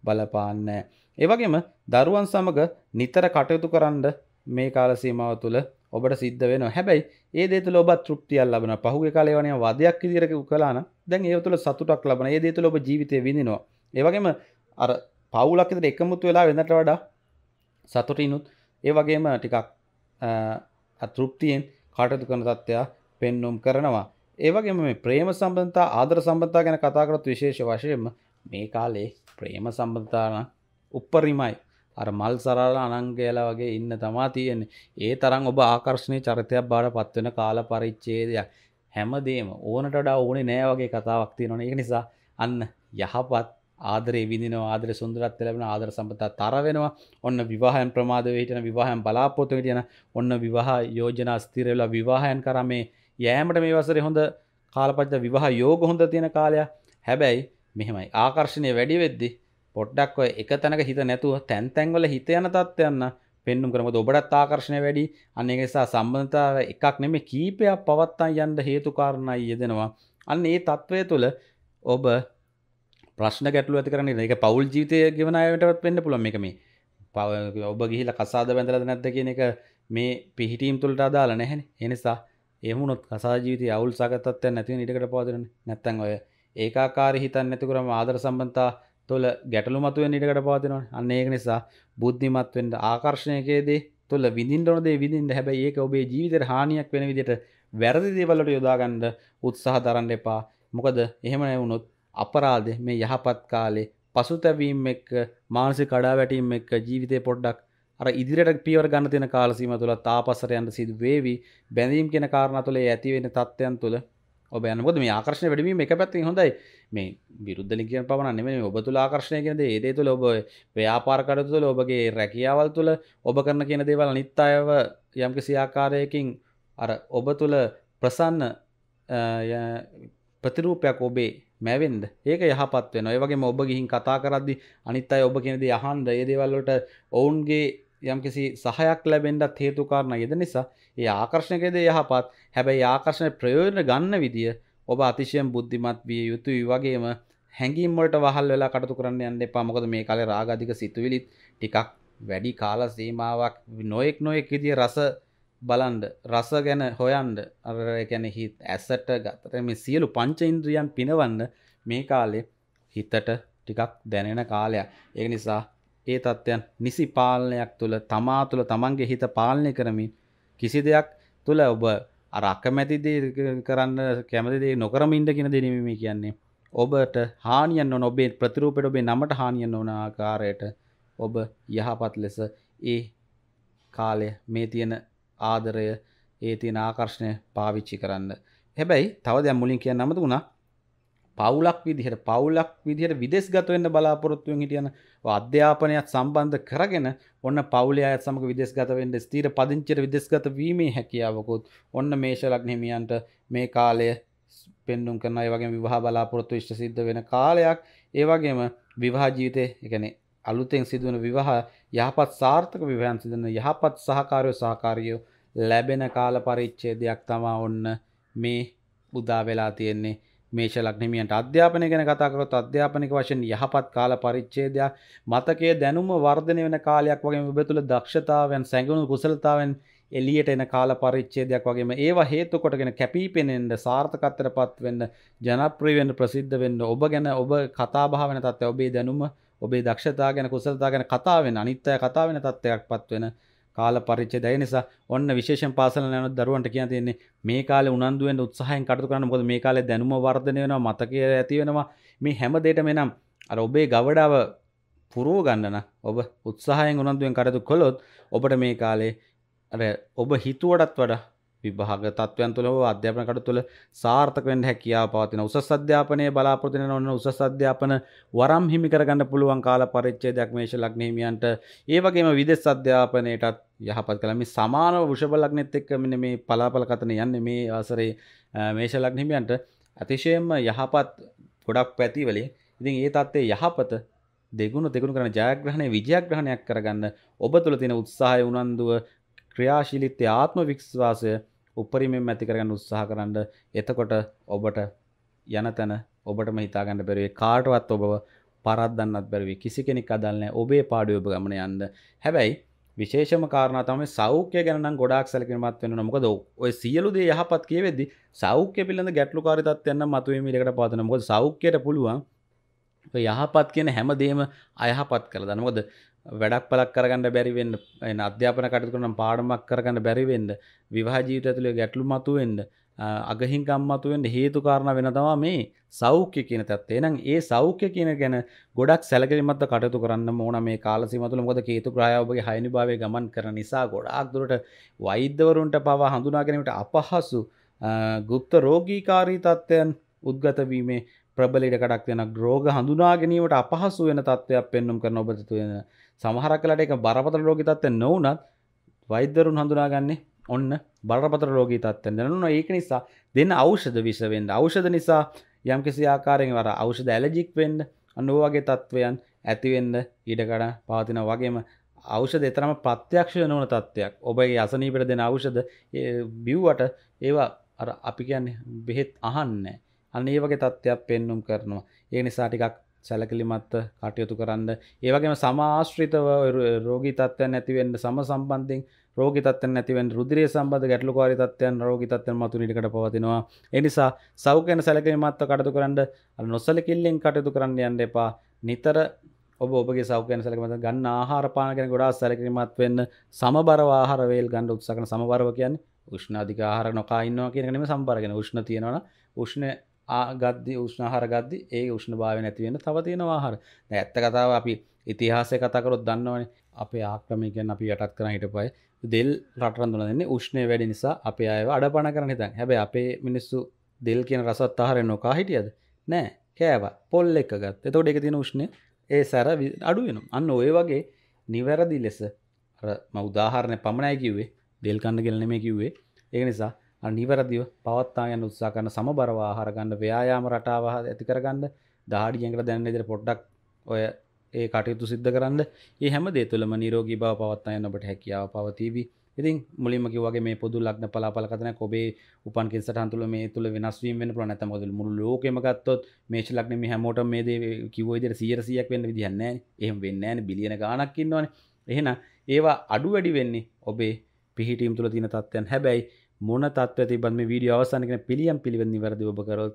බලපාන්නෑ. ඒවගේම දරුවන් සමඟ නිතර කටයුතු කරන්න මේ කාල සීමාව තුළ ඔබට සිද්ධ වෙන හැබැයි ඒ දේ තුළ ඔබ තෘප්තියක් ලබන පහුගේ කාලේ වනේ වදයක් ඉදිරියට කළාන දැන් ඒ තුළ සතුටක් ලබන ඒ දේ තුළ ඔබ ජීවිතේ විඳිනවා. ඒ වගේම අර පවුලක් විතර එකමුතු වෙලා වෙනට වඩා සතුටිනුත් ඒ වගේම ටිකක් අතෘප්තියෙන් කටයුතු කරන තත්ත්වයා පෙන්නුම් කරනවා. ඒවගේම මේ ප්‍රේම සම්බන්තා ආදර සම්බන්තා ගැන කතාකරත් විශේෂ වශයෙන්ම මේ කාලේ ප්‍රේම සම්බන්තාන උප්පරිමයි. අර මල් සරල අනංගයලා වගේ ඉන්න තමා තියෙන්නේ. ඒ තරම් ඔබ ආකර්ශණය චරිතයක් බාට පත්වෙන කාල පරිච්චේදයක්. හැමදේම ඕනට වඩා ඕනේ නෑ වගේ කතාවක් තියෙනවනේ. ඒක නිසා අන්න යහපත් ආදරේ විඳින ආදර සුන්දරත් ලැබෙන ආදර සම්පතා තර වෙනවා ඔන්න විවාහයන් ප්‍රමාදව හිටන විවාහයන් බලාපොරොත්තු වෙන ඔන්න විවාහ යෝජනා ස්ථිර වෙලා විවාහයන් කරා මේ යෑමට මේ වසර හොඳ කාලපච්ච විවාහ යෝග හොඳ තියෙන කාලයක් හැබැයි මෙහෙමයි ආකර්ශණය වැඩි වෙද්දි පොඩ්ඩක් ඔය එක තැනක හිත නැතුව තැන් තැන්වල හිත යන තත්ත්වයන්න පෙන්නුම් කරමද ඔබටත් ආකර්ශණය වැඩි අන්න ඒ නිසා සම්බන්ධතාව එකක් නෙමෙයි කීපයක් පවත්තන් යන්න හේතු කාරණා යෙදෙනවා අන්න ඒ తත්වය තුළ ඔබ ප්‍රශ්න ගැටලු ඇති කරන්නේ ඒක පවුල් ජීවිතය ගෙවන අයටවත් වෙන්න පුළුවන් මේක මේ ඔබ ගිහිලා කසාද බැඳලාද නැද්ද කියන එක මේ පිහිටීම් තුලට අදාළ නැහැනේ ඒ නිසා එමුණොත් කසාජීවිත අවුල් සගතත්වය නැතිව ඉටකට පවදරන නැත්තන් ඔය ඒකාකාර හිතන් නැතිකරම ආදර සම්බන්තා තුළ ගැටලු මතුවෙන් ඉටකට පවතිනවන අන්න ඒක නිසා බුද්ධිමත්වෙන්ට ආකර්ශණයකේදේ තුළ විඳින්ටනදේ විඳින්ට හැබැ ඒක ඔබේ ජීවිතර හානියක් වෙන විදිට වැරදි දේවල්ලට යොදාගන්ඩ උත්සාහ දරන්න එපා මොකද එහෙම නැවුණොත් අපරාධ මේ යහපත් කාලේ පසුතැවීම් එක් මානසි කඩා වැටීම් එක් ජීවිතය පොඩ්ඩක් අර ඉදිරියට පියවර ගන්න තියෙන කාලසීම තුළ තාපසර යන්න සිදු වේවි බැඳීම් කියන කාරණා තුළ ඇති වෙන තත්ත්වයන් තුළ ඔබ යනකොට මේ ආකර්ෂණය වැඩිවීම එක පැත්තකින් හොඳයි මේ විරුද්ධ ලිංගිකයන් පමණක් නෙමෙයි ඔබ තුළ ආකර්ෂණය කියන දේ ඒ දේ තුළ ඔබ ව්‍යාපාර කටයුතු තුළ ඔබගේ රැකියාවල් තුළ ඔබ කරන කියන දේවල් අනිත් අයව යම්කිසි ආකාරයකින් අර ඔබ තුළ ප්‍රසන්න ප්‍රතිරූපයක් ඔබේ මැවෙන්ද ඒක යහපත් වෙන ඔය වගේම ඔබ ගිහින් කතා කරද්දි අනිත් අය ඔබ කියන දේ අහන්න ඒ දේවල් වලට ඔවුන්ගේ යම්කිසි සහයක් ලැබෙන්ඩත් හේතුකාරණ යෙද නිසා ඒ ආකර්ශණයකද යහපත් හැබැයි ආකර්ශණය ප්‍රයෝජන ගන්න විදිිය ඔබ අතිශයෙන් බුද්ධිමත් විය යුතුයි වගේම හැඟීම්මට වහල් වෙලා කටතු කරන්න යන්න පමොකද මේ කාලේ රාගධික සිතුවිලිත් ටිකක් වැඩි කාල සීමාවක් නොයෙක් නොයෙක් විදිිය රස බලන්ඩ රස ගැන හොයන්ඩ අරගැන හිත් ඇසට ගතට මේ සියලු පංච ඉන්ද්‍රියන් පිනවන්න මේ කාලේ හිතට ටිකක් දැනෙන කාලයක් ඒ නිසා ඒ තත්ත්වයන් නිසි පාලනයක් තුළ තමා තුළ තමන්ගේ හිත පාලනය කරමින් කිසි දෙයක් තුළ ඔබ අර අකමැතිදේ කරන්න කැමතිදේ නොකරමින්ට කියෙන දෙනීම කියන්නේ ඔබට හානියන්න නොබේ ප්‍රතිරූපයට ඔබේ නමට හානියන්න ඕන ආකාරයට ඔබ යහපත් ලෙස ඒ කාලය මේ තියෙන ආදරය ඒ තියෙන ආකර්ශණය පාවිච්චි කරන්න හැබැයි තව දැම් මුලින් කියන්න අමතු වුණා පවුලක් විදිහට පවුලක් විදිහට විදෙස් ගතවෙන්න බලාපොරොත්තුවෙන් හිටියන අධ්‍යාපනයක් සම්බන්ධ කරගෙන ඔන්න පවුලයා සමග විදෙස්ගතවෙන්න ස්තීර පදිංචිට විදෙස්ගත වීමේ හැකියාවකුත් ඔන්න මේශලක් නෙමියන්ට මේ කාලය පෙන්ඩුම් කරන වගේ විවාහ බලාපොරොත්තු විශ්ට සිද්ධ වෙන කාලයක් ඒවගේම විවාහ ජීවිතය එකනේ අලුතෙන් සිදුවන විවාහ යහපත් සාර්ථක විවාහන් සිදන යහපත් සහකාරයෝ සහකාරියෝ ලැබෙන කාල පරිච්චේ දෙයක් තමා ඔන්න මේ උදා වෙලා තියෙන්නේ මේෂ ලග්නමියන්ට අධ්‍යාපනය ගැන කතා කරොත් අධ්‍යාපනික වශයෙන් යහපත් කාල පරිච්ඡේදයක් මතකයේ දැනුම වර්ධනය වෙන කාලයක් වගේම ඔබ තුළ දක්ෂතාවයන් සැඟවුණු කුසලතාවයන් එළියට එන කාල පරිච්ඡේදයක් වගේම ඒවා හේතු කොටගෙන කැපී පෙනෙන්න සාර්ථකත්වයටපත් වෙන්න ජනප්‍රිය වෙන්න ප්‍රසිද්ධ වෙන්න ඔබ ගැන ඔබ කතා බහ වෙන තත්ත්වය ඔබේ දැනුම ඔබේ දක්ෂතාව ගැන කුසලතාව ගැන කතා වෙන අනිත් අය කතා වෙන තත්ත්වයක්පත් වෙන කාල පරිච්ඡේදය නිසා ඔන්න විශේෂයෙන් පාසල යන දරුවන්ට කියන තියෙන්නේ මේ කාලේ උනන්දු වෙන්න උත්සාහයෙන් කටයුතු කරන්න මොකද මේ කාලේ දැනුම වර්ධනය වෙනවා මතකය ඇති වෙනවා මේ හැම දෙයකම එනම් අර ඔබේ ගවඩාව පුරව ගන්න ඔබ උත්සාහයෙන් උනන්දුවෙන් කටයුතු කළොත් ඔබට මේ කාලේ අර ඔබ හිතුවටත් වඩා විභාග තත්වයන් තුළ හෝ අධ්‍යාපන කටයුතු තුළ සාර්ථක වෙන්න හැකියාව පවතින උසස් අධ්‍යාපනයේ බලාපොරොත්තු වෙන ඔන්න උසස් අධ්‍යාපන වරම් හිමි කරගන්න පුළුවන් කාල පරිච්ඡේදයක් මේෂ ලග්න හිමියන්ට ඒ වගේම විදේශ අධ්‍යාපනයටත් යහපත් කළා මේ සමානව වෘෂභ ලග්නෙත් එක්ක මෙන්න මේ පලාපල කතන යන්නේ මේ අවසරේ මේෂ ලග්න හිමියන්ට අතිශයම යහපත් ගොඩක් පැතිවලින් ඉතින් ඒ தත්ත්වයේ යහපත දෙගුණ දෙගුණ කරන ජයග්‍රහණය විජයග්‍රහණයක් කරගන්න ඔබ තුළ තියෙන උත්සාහය උනන්දුව ක්‍රියාශීලීත්වය ආත්ම විශ්වාසය උපරිමෙන් ඇති කරගන්න උත්සාහ කරන්න එතකොට ඔබට යන තැන ඔබටම හිතාගන්න බැරුවේ කාටවත් ඔබව පරද්දන්නත් බැරුවේ කිසි කෙනෙක් අදල්නෑ ඔබේ පාඩුව ඔබ ගමන යන්න හැබැයි විශේෂම කාරණ තම සෞඛ්‍ය ගැන ගොඩක් සැලකිනමත් වෙන මොකද ඔය සියලු දේ යහපත් කියවෙද්දි සෞඛ්‍ය පිළිඳ ගැටලු කාරිතත්වයන්න මතුවේ මිලකට පාතන මොකද සෞඛ්‍යයට පුළුවන් යහපත් කියන හැමදේම අයහපත් කළ දනකොද වැඩක් පලක් කරගන්න බැරිවෙන්න අධ්‍යාපන කටකුනම් පාඩමක් කරගන්න බැරිවෙන්න විවාජීවිත ඇතුළේ ගැටලු මතුවෙන්ඩ අගහින්කම් මතුවෙන්ට හේතුකාරණ වෙන තවා මේ සෞඛ්‍ය කියන තත්වේ නම් ඒ සෞඛ්‍ය කියන ගැන ගොඩක් සැලකිලිමත්ත කටතු කරන්න මෝන මේ කාලසිමතුළ මොද හේතු ක්‍රායාවගේ හයිනි භාව ගමන් කර නිසා ගොඩක් දුරට වෛද්‍යවරුන්ට පවා හඳුනාගැනීමට අපහසු ගුප්ත රෝගීකාරී තත්ත්වයන් උද්ගතවීමේ ප්‍රබලටකටක් වෙන රෝග හඳුනාගැනීමට අපහසු වෙන තත්ත්වයක් පෙන්නුම් කරන ඔබතු වෙන සමහර කලට එක බරපතල රෝගී තත්ත්ව නොවනත් වෛද්‍යරුන් හඳුනාගන්නේ ඔන්න බලපතර රෝගී තත්ත්වෙන් දැනුන ඒක නිසා දෙන්න ඖෂධ විස වෙන්න ඖෂධ නිසා යම් කිසි ආකාරයෙන් වර ඖෂධ ඇලර්ජික් වෙන්න අන්න ඔය වගේ තත්ත්වයන් ඇති වෙන්න ඊඩකඩ පවතින වගේම ඖෂධ තරම ප්‍රත්‍යක්ෂ නොවන තත්ත්වයක් ඔබගේ අසනීපට දෙන ඖෂධ බිව්වට ඒවා අර අපි කියන්නේ බෙහෙත් අහන්නේ අන්නේ වගේ තත්ත්වයක් පෙන්නුම් කරනවා ඒ නිසා ටිකක් සැලකිලිමත්ත කටයුතු කරන්න ඒවගේම සමාශ්‍රිතව රෝගී තත්ත්වයන් නැතිවෙන්න සම සම්බන්ධින් රෝග තත්ව නැතිවෙන් රුදරේ සම්බඳ ගැටලුකාරි තත්වයන් රෝග තත්ව මතුරිට පවතිනවා එනිසා සෞකන සැලකිලිමත්ව කටතු කරන්න නොසලකිල්ලෙන් කටයුතු කරන්න යන්න එපා නිතර ඔබ ඔබගේ සෞකයන සැලකමත ගන්න ආහාරපානගෙන ගොඩා සැලකිලිමත් වෙන්න සමබරව ආහාරවේල් ගණඩ උත්සකන සමබරව කියන්නේ උෂ්ණ අධික ආහාර නොකා ඉන්නවා කියන නෙම සම්බරගෙන උෂ්ණ තියෙනවා උෂ්ණ ගද්දි උෂ්ණහර ගද්දි ඒ උෂ්ණ භාව නැතිවෙන තවතියෙන වාහර ඇත්ත කතාව අපි ඉතිහාසය කතකරොත් දන්නවන අපේ ආක්‍රමිකෙන් අපි යටත් කරන හිට පයි දෙල් රටරඳුන දෙන්නේ උෂ්ණය වැඩි නිසා අප අය අඩ පණ කරන හිතන් හැබැ අපේ මිනිස්සු දෙල් කියන රසත් අහරෙන් නොකා හිටියද නෑ කෑව පොල් එක ගත් එතෝට එක තින උෂ්ණය ඒ සැර අඩු වෙනම් අන්න ඔය වගේ නිවැරදි ලෙස මෞදාහරණය පමණයි කිව්වේ දෙල් කන්න කෙලනෙම කිව්වේ ඒ නිසා නිවැරදිව පවත්තා යන උත්සා කරන සමබරව ආහාර ගන්න ව්‍යායාම රටාව ඇති කරගන්න දහඩියෙන්කට දැන්න ඉදිරියට පොඩ්ඩක් ඔය ඒ කටයුතු සිද්ධ කරන්න ඒ හැම දේ තුළම නිරෝගී බව පවත්තා යන්නට හැකියාව පවතිවී ඉතින් මුලින්මකි වගේ මේ පොදු ලක්න පලාපල කතන කොබේ උපන් කෙසටහන් තුළ මේ තුළ වෙනස්වීම වෙන පුළ නැත මුදල් මුළු ලෝකෙම ගත්තොත් මේෂ ලක්න මේ හැමෝට මේ දේ කිවෝ ඉදිරියට 100ක් වෙන්න විදිහක් නැහැ එහෙම වෙන්නේ නැහැ බිලියන ගාණක් ඉන්නවනේ එහෙනම් ඒවා අඩු වැඩි වෙන්නේ ඔබේ පිහිටීම් තුළ තියෙන තත්ත්වයන් හැබැයි මොන තත්ව තිබන් මේ වීඩිය අවසානකන පිළියම් පිළිවෙන්න වැරදි ඔබ කරොත්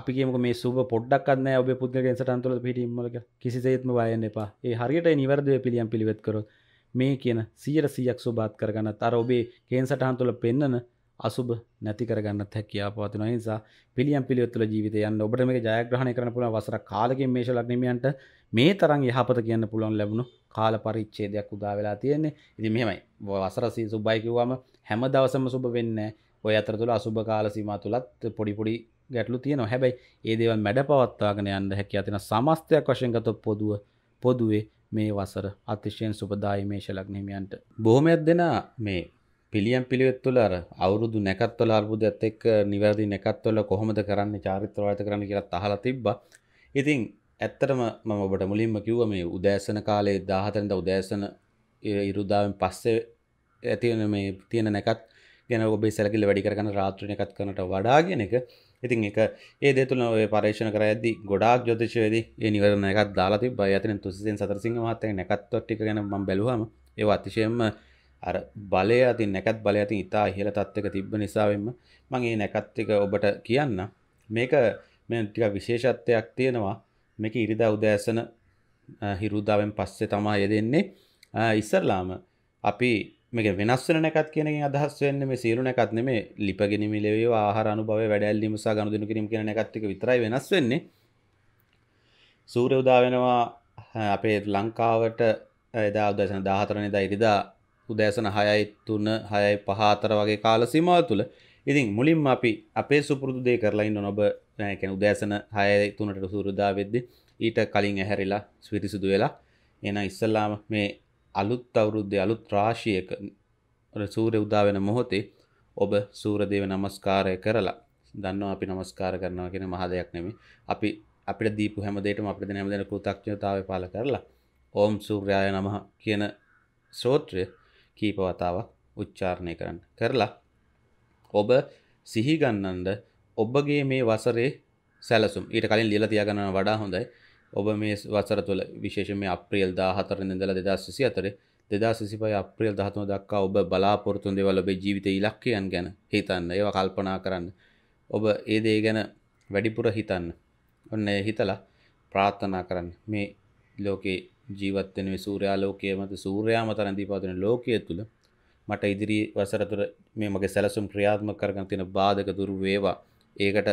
අපි කියමක මේ සුබ පොඩ්ඩක්න්න ඔබ පුද්ගලෙන් සටන්තුල පිටීමලක කිසිසේත්ම වයන්න එපා ඒ හරියට නිවැරදිව පිළියම් පිළිවෙත් කරොත් මේ කියන සියර සියක් සුභාත් කරගන්න තර ඔබේ කේන් සටහන් තුළ පෙන්න්නන අසුබ නැති කරගන්නත් හැකියා පවතින නිසා පිළියම් පිළිවෙත්තුල ජීවිතය යන්න ඔබට මේක ජයග්‍රහණය කරන්න පුළුවන් වසර කාලකින් මේෂ ලග්නිමයන්ට මේ තරම් යහපත කියන්න පුළුවන් ලැබුණු කාල පරිච්ඡේදයක් උදා වෙලා තියෙන්නේ. ඉතින් මෙහෙමයි. වසර සී සුබයි කිව්වම හැම දවසම සුබ වෙන්න ඔය අතර තුළ අසුභ කාල සීම තුළත් පොඩිපොඩි ගැටලු තියෙන හැබැයි ඒ දේවල් මැඩ පවත්වාගෙන යන්න හැකි අතින සමස්තයක් වශයෙන්ගත පොදුව පොදුවේ මේ වසර අතිශයෙන් සුපදායි මේෂ ලග්නහිමියන්ට බොහොමයක් දෙෙන මේ පිළියම් පිළිවෙත් තුළ අර අවුරුදු නැකත්වල අර්බුදත් එක් නිවැරදි නැකත්වල කොහොමද කරන්න චාරිත්‍රවාත කරන්න කියලා අහලා තිබ්බ ඉතින් ඇත්තටම මම ඔබට මුලින්ම කිව්ව මේ උදෑසන කාලේ දාහතරද උදෑසන ඉරුදාවෙන් පස්සේ ඇතිවන මේ තියෙන නැකත් ගැන ඔබේ සැලකිල්ල වැඩි කරගන්න රාත්‍රී නැකත් කරනට වඩා කියන එක ඉතින් එක ඒ දේ තුළ ඔය පරීක්ෂණ කර ඇද්දි ගොඩාක් ජ්‍යොතිෂයේදී ඒ නිවැරදි නැකත් දාලා තිබ්බයි ඇතන තුසිසෙන් සතරසිංහ මහත්තයාගේ නැකත් ටික ගැන මම බැලුවාම ඒව අතිශයම අර බලය අතින් නැකත් බලය අතින් ඉතා ඉහළ තත්ත්වක තිබ්බ නිසාවෙන්ම මම මේ නැකත් එක ඔබට කියන්න මේක මේ ටිකක් විශේෂත්වයක් තියෙනවා මේක ඉරිදා උදෑසන හිරුදාවෙන් පස්සේ තමයි යෙදෙන්නේ ඉස්සරලාම අපි මේක වෙනස් වෙන එකක් කියන එකෙන් අදහස් වෙන්නේ මේ සීරුණ එකක් නෙමේ ලිපගෙනීම ලැබේ ආහාර අනුභවය වැඩැල්ලීම සහ ගනුදෙනු කිරීම කියන එකත් එක විතරයි වෙනස් වෙන්නේ සූර්ය උදා වෙනවා අපේ ලංකාවට එදා උදෑසන 14 වෙනිදා ඉරිදා උදෑසන 6යි 3 6යි 5 4 වගේ කාල සීමාව තුළ ඉතින් මුලින්ම අපි අපේ සුපුරුදු දේ කරලා ඉන්න ඔබ ඒ කියන්නේ උදෑසන 6යි 3ට සූර්ය උදා වෙද්දී ඊට කලින් ඇහැරිලා පිරිසිදු වෙලා එහෙනම් ඉස්සල්ලාම මේ අලුත් අවුරුද්දේ අලුත් රාශියක සූර්ය උදා වෙන මොහොතේ ඔබ සූරදේව නමස්කාරය කරලා දන්නවා අපි නමස්කාර කරනවා කියන මහ දෙයක් නෙමෙයි. අපි අපිට දීපු හැම දෙයකටම අපිට දෙන හැම දෙන කෘතඥතාවය පාල කරලා ඕම් සූර්යාය නමහ කියන සූත්‍රය කීප වතාවක් උච්චාරණය කරන්න. කරලා ඔබ සිහි ගන්නඳ ඔබගේ මේ වසරේ සැලසුම් ඊට කලින් ලියලා තියාගන්න වඩා හොඳයි. ඔබ මේ වසර තුළ විශේෂම අප්‍රියල් දාහතර නිදල දෙදස්සිසි අතර දෙදා සිසිපය අප්‍රියල් දහතුන දක්කා ඔබ බලාපොරතුන් දෙවල ඔබේ ජීවිත ඉලක්කයන් ගැන හිතන්න ඒව කල්පනා කරන්න ඔබ ඒ දේ ගැන වැඩිපුර හිතන්න ඔන්න හිතලා ප්‍රාත්ථනා කරන්න මේ ලෝකේ ජීවත්වෙන සූරයාලෝකය මත සූරයාම තරන් දීපාතන ලෝකය තුළ මට ඉදිරි වසරතුර මේ මගේ සැලසුම් ක්‍රියාත්ම කරගන් තියෙන බාධක දුරු වේවා ඒකට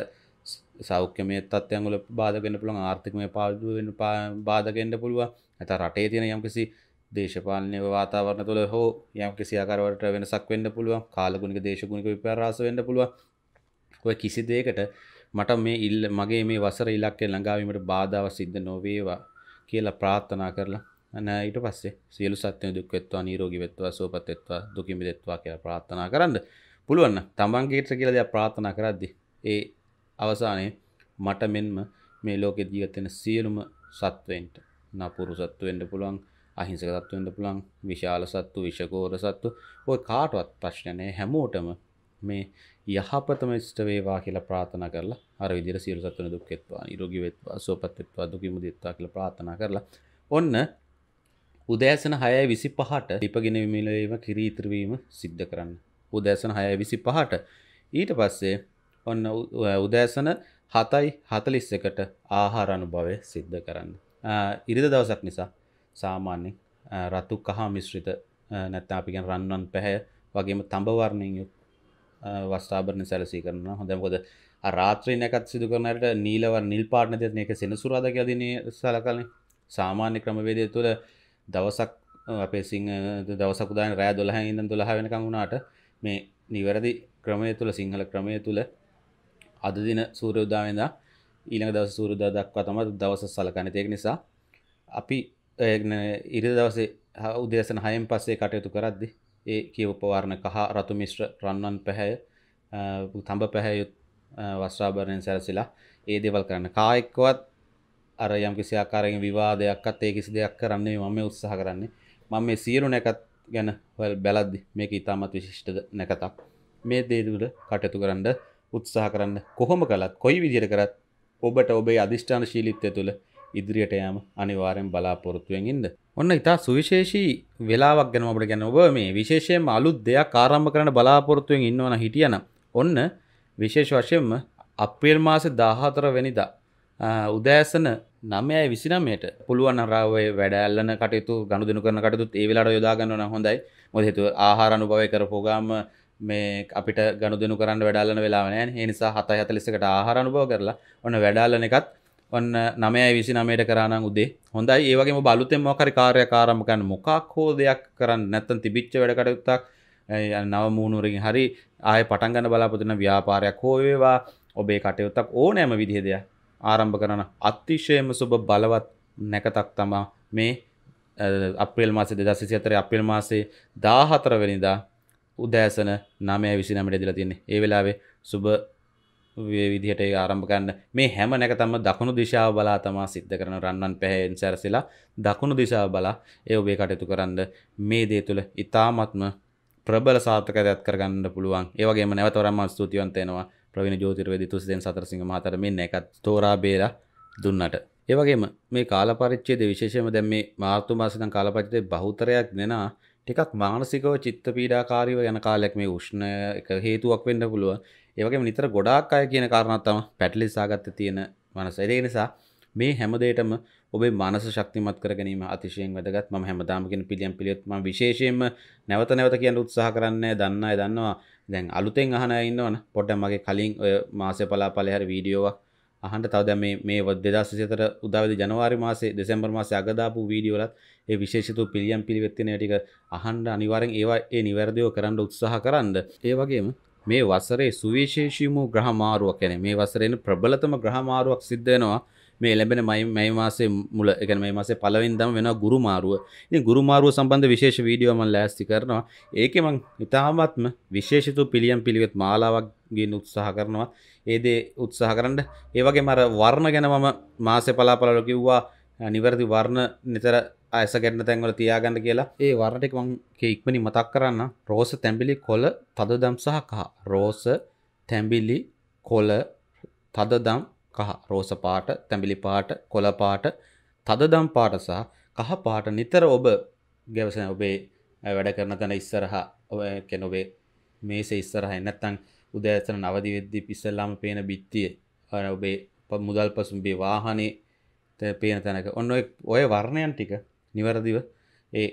සෞඛ්‍යමය තත්වයන්ගල බාධගෙන පුළන් ආර්ථිකමය පාදුවෙන් බාධගෙන්ඩ පුළුව ඇත රටේ තියෙන යම්කිසි දේශපාලනය වාතාවරණ තුළ හෝ යම් කිසියාකරවට වෙනසක් වෙන්න පුළුව කාලගුණක දේශගුණක විපරාස වෙන්න පුළුව ඔය කිසි දේකට මට මේ ඉල්ල මගේ මේ වසර ඉලක්කය ළඟාවීමට බාධාව සිද්ධ නොවේවා කියලා ප්‍රාත්ථනා කරලා ඊට පස්සේ සියලු සත්‍යය දුක් වෙත්වා නිරෝගී වෙත්වා සුවපත් වෙත්වා දුකින් මිදෙත්වා කියලා ප්‍රාර්ථනා කරන්න පුළුවන් නම් තමන්ගේට කියලා දෙයක් ප්‍රාර්ථනා කරද්දී ඒ අවසානයේ මට මෙන්ම මේ ලෝකෙ ජීවත්වෙන සියලුම සත්වයන්ට නපුරු සත්තු වෙන්න පුළුවන් අහිංසක සත්තු වෙන්න පුළුවන් විශාල සත්තු විෂකෝර සත්තු ඔය කාටවත් ප්‍රශ්න නැහැ හැමෝටම මේ යහපතම ඉෂ්ට වේවා කියලා ප්‍රාර්ථනා කරලා අර විදිහට සියලු සත්තුන් දුක් වෙත්වා නිරෝගී වෙත්වා සුවපත් වෙත්වා දුකින් මුදිත්වා කියලා ප්‍රාර්ථනා කරලා ඔන්න උදෑසන 6:25ට දීපගෙන විමිලවීම කිරී ඉතිරවීම සිද්ධ කරන්න. උදෑසන 6:25ට ඊට පස්සේ ඔන්න උදෑසන හතයි හතලිස් එකට ආහාර අනුභවය සිද්ධ කරන්න. ඉරිද දවසක් නිසා සාමාන්‍යෙන් රතු කහා මිශ්‍රිත නැත්තා අපිගෙන් රන්නන් පැහැ වගේම තඹවර්ණයෙන් යුත් වස්ථාභරණ සැලසී කරන හොඳකොද රාත්‍රීනයකත් සිදු කරනට නීලව නිල් පාටන දෙන එක සෙනසුරාදක දින සලකලින් සාමාන්‍ය ක්‍රමවේදය තුළ දවසක් අපේ සිංහ දවසකුදාන රෑ දොළහ ඉඳන් දොළහ වෙනකං වුණාට මේ නිවැරදි ක්‍රමය තුළ සිංහල ක්‍රමය තුළ අද දින සූරයුදාවෙන්ද ඊළඟ දවස සූරුද දක්වා තම දවස සලකන තියෙක් නිසා අපි ඉරි දවසේ උදේසන හයම් පස්සේ කටයුතු කරද්දි ඒ කියවපවාරණ කහ රතු මිශ්‍ර රන්නන් පැහැය තඹ පැහැයුත් වස්්‍රාභරණයෙන් සැරසිලා ඒ දෙවල් කරන්න කායෙක්කවත් අර යම් කිසි ආකාරයෙන් විවාදයක්ත් ඒ කිසි දෙයක් කරන්නේ මම උත්සාහ කරන්නේ මම මේ සියලු නැකත් ගැන හොල් බැලද්දි මේක ඉතාමත් විශිෂ්ට නැකතක් මේ දේදුට කටයුතු කරන්න උත්සාහ කරන්න කොහොම කළත් කොයි විදිර කරත් ඔබට ඔබේ අධිෂ්ඨාන ශීලිත්ය තුළ ඉදිරියට යෑම අනිවාරයෙන් බලාපොරොත්තුවෙන් ඉන්න ඔන්න ඉතා සුවිශේෂී වෙලාවක් ගැන ඔබට ගැන ඔබ මේ විශේෂයෙන් අලුත් දෙයක් ආරම්භ කරන බලාපොරොත්තුවෙන් ඉන්නවන හිටියන ඔන්න විශේෂ වශයෙන්ම අප්‍රේල් මාස දාහතර වෙනිදා උදෑසන නමයයි විසිනමයට පුළුවන් අරාවේ වැඩල්ලන කටයුතු ගණු දෙනු කරන කටයුතුත් ඒ වෙලාට යොදාගන්නවන හොඳයි මොද හේතුව ආහාර අනුභවය කරපු ගාම මේ අපිට ගනුදෙනු කරන්න වැඩාලන වෙලාවනෑ හනිසා හතයි හතලිසකට ආහරණුභව කරලා ඔන්න වැඩාලන එකත් ඔන්න නමය විසි නමයට කරන්න උදේ හොඳයි ඒවගේ බලුතෙන් මොකරි කාරය කාරමකන්න මොකක් හෝ දෙයක් කරන්න නැත්තන් තිබිච්ච වැඩකටයුත්තක් නවමූුණුරින් හරි ආය පටන්ගන්න බලාපොතින ව්‍යාපාරයක් හෝවේවා ඔබේ කටයුත්තක් ඕනෑම විදිහදය ආරම්භ කරන අත්තිශයම සුබ බලවත් නැකතක් තමා මේ අපේල් මාසේ දෙදසිසිතර අපේල් මාසේ දාහතර වෙනිදා උදෑසන නමය විසි නමට දිලා තින්නේ ඒ වෙලාවේ සුබ විදිහට ආරම්භ කරන්න මේ හැම නැකතම දකුණු දිශාව බලා තමා සිද්ධ කරන රන්නන් පැහැයෙන් සැරසිලා දකුණු දිශාව බලා ඒ ඔබේ කටයුතු කරන්න මේ දේ තුළ ඉතාමත්ම ප්‍රබල සාර්ථකයක් කරගන්න පුළුවන් ඒවගේම නැවතරම්ම ස්තුතිවන්තයනවා ප්‍රවීණ ජෝතිර්වේදි තුසිදෙන් සතරසිංහ මහතර මෙන්න එකත් තෝරා බේරා දුන්නට ඒවගේම මේ කාලපරිච්ඡේද විශේෂයෙන්ම දැන් මේ මාර්තු මාසෙ ඉඳන් කාලපරිච්ඡේද බහුතරයක් දෙනා ටිකක් මානසිකව චිත්ත පීඩාකාරීව යන කාලයක් මේ උෂ්ණ එක හේතුවක් වෙන්න පුළුවන්. ඒ වගේම නිතර ගොඩාක් අය කියන කාරණාවක් තමයි පැටලිසාගත්ත තියෙන මනස. ඒ නිසා මේ හැම දෙයකම ඔබේ මනස ශක්තිමත් කර ගැනීම අතිශයින් වැදගත්. මම හැමදාම කියන පිළියම් පිළියොත් මම විශේෂයෙන්ම නැවත නැවත කියන උත්සාහ කරන්නේ දන්නා දන්නවා. දැන් අලුතෙන් අහන අය ඉන්නවනේ. පොඩ්ඩක් මගේ කලින් ඔය මාසේ පලාපලේ හැර වීඩියෝවක් අහන්ට තවද මේ මේ දෙදසිතර උදාවද ජනවාරි මාසේ දෙසැම්බර් මාසේ අගදාපු වීඩියෝලත් ඒ විශේෂතු පිළියම් පිළිවෙත්තින ටික අහන්ඩ අනිවාරෙන් ඒවා ඒ නිවැරදිෝ කරන්න උත්සාහ කරන්න ඒ වගේම මේ වසරේ සුවිශේෂීමූ ග්‍රහමාරුවක් කැන මේ වසරෙන් ප්‍රබලතම ග්‍රහමාරුවක් සිද්ධනවා මේ ලැබෙන මයි මයි මාසේ මුල එකන මේ මාසේ පලවෙන්දම වෙන ගුරුමාරුව ඉති ගුරුමාරුව සම්බන්ධ විශේෂ වීඩියෝම ලෑස්ති කරනවා ඒකෙමං ඉතාමත්ම විශේෂතු පිළියම් පිළිවෙත් මාලාවක් ගෙන් උත්සාහ කරනවා ඒදේ උත්සාහ කරන්න ඒවගේ මර වර්ණ ගැන මම මාසය පලාපලල කිව්වා නිවැරදි වර්ණ නිතර ඇස ගැන්න තැන්වල තියාගන්න කියලා ඒ වර්ණටෙක් මංගේ ඉක්මනි මතක් කරන්න රෝස තැඹිලි කොල තදදම් සහ කහ රෝස තැඹිලි කොල තදදම් කහ රෝස පාට තැඹිලි පාට කොළ පාට තදදම් පාට සහ කහ පාට නිතර ඔබ ගැවසෙන ඔබේ වැඩ කරන තැන ඉස්සරහා ඔය කියන ඔබේ මේසේ ඉස්සරහා නැත්තම් උදෑසන නවදි වෙද්දී ඉස්සෙල්ලාම පේන බිත්තිය ඔබේ මුදල් පසුම්බේ වාහනේ පේන තැනක ඔන්න ඔය වර්ණයන් ටික නිවැරදිව ඒ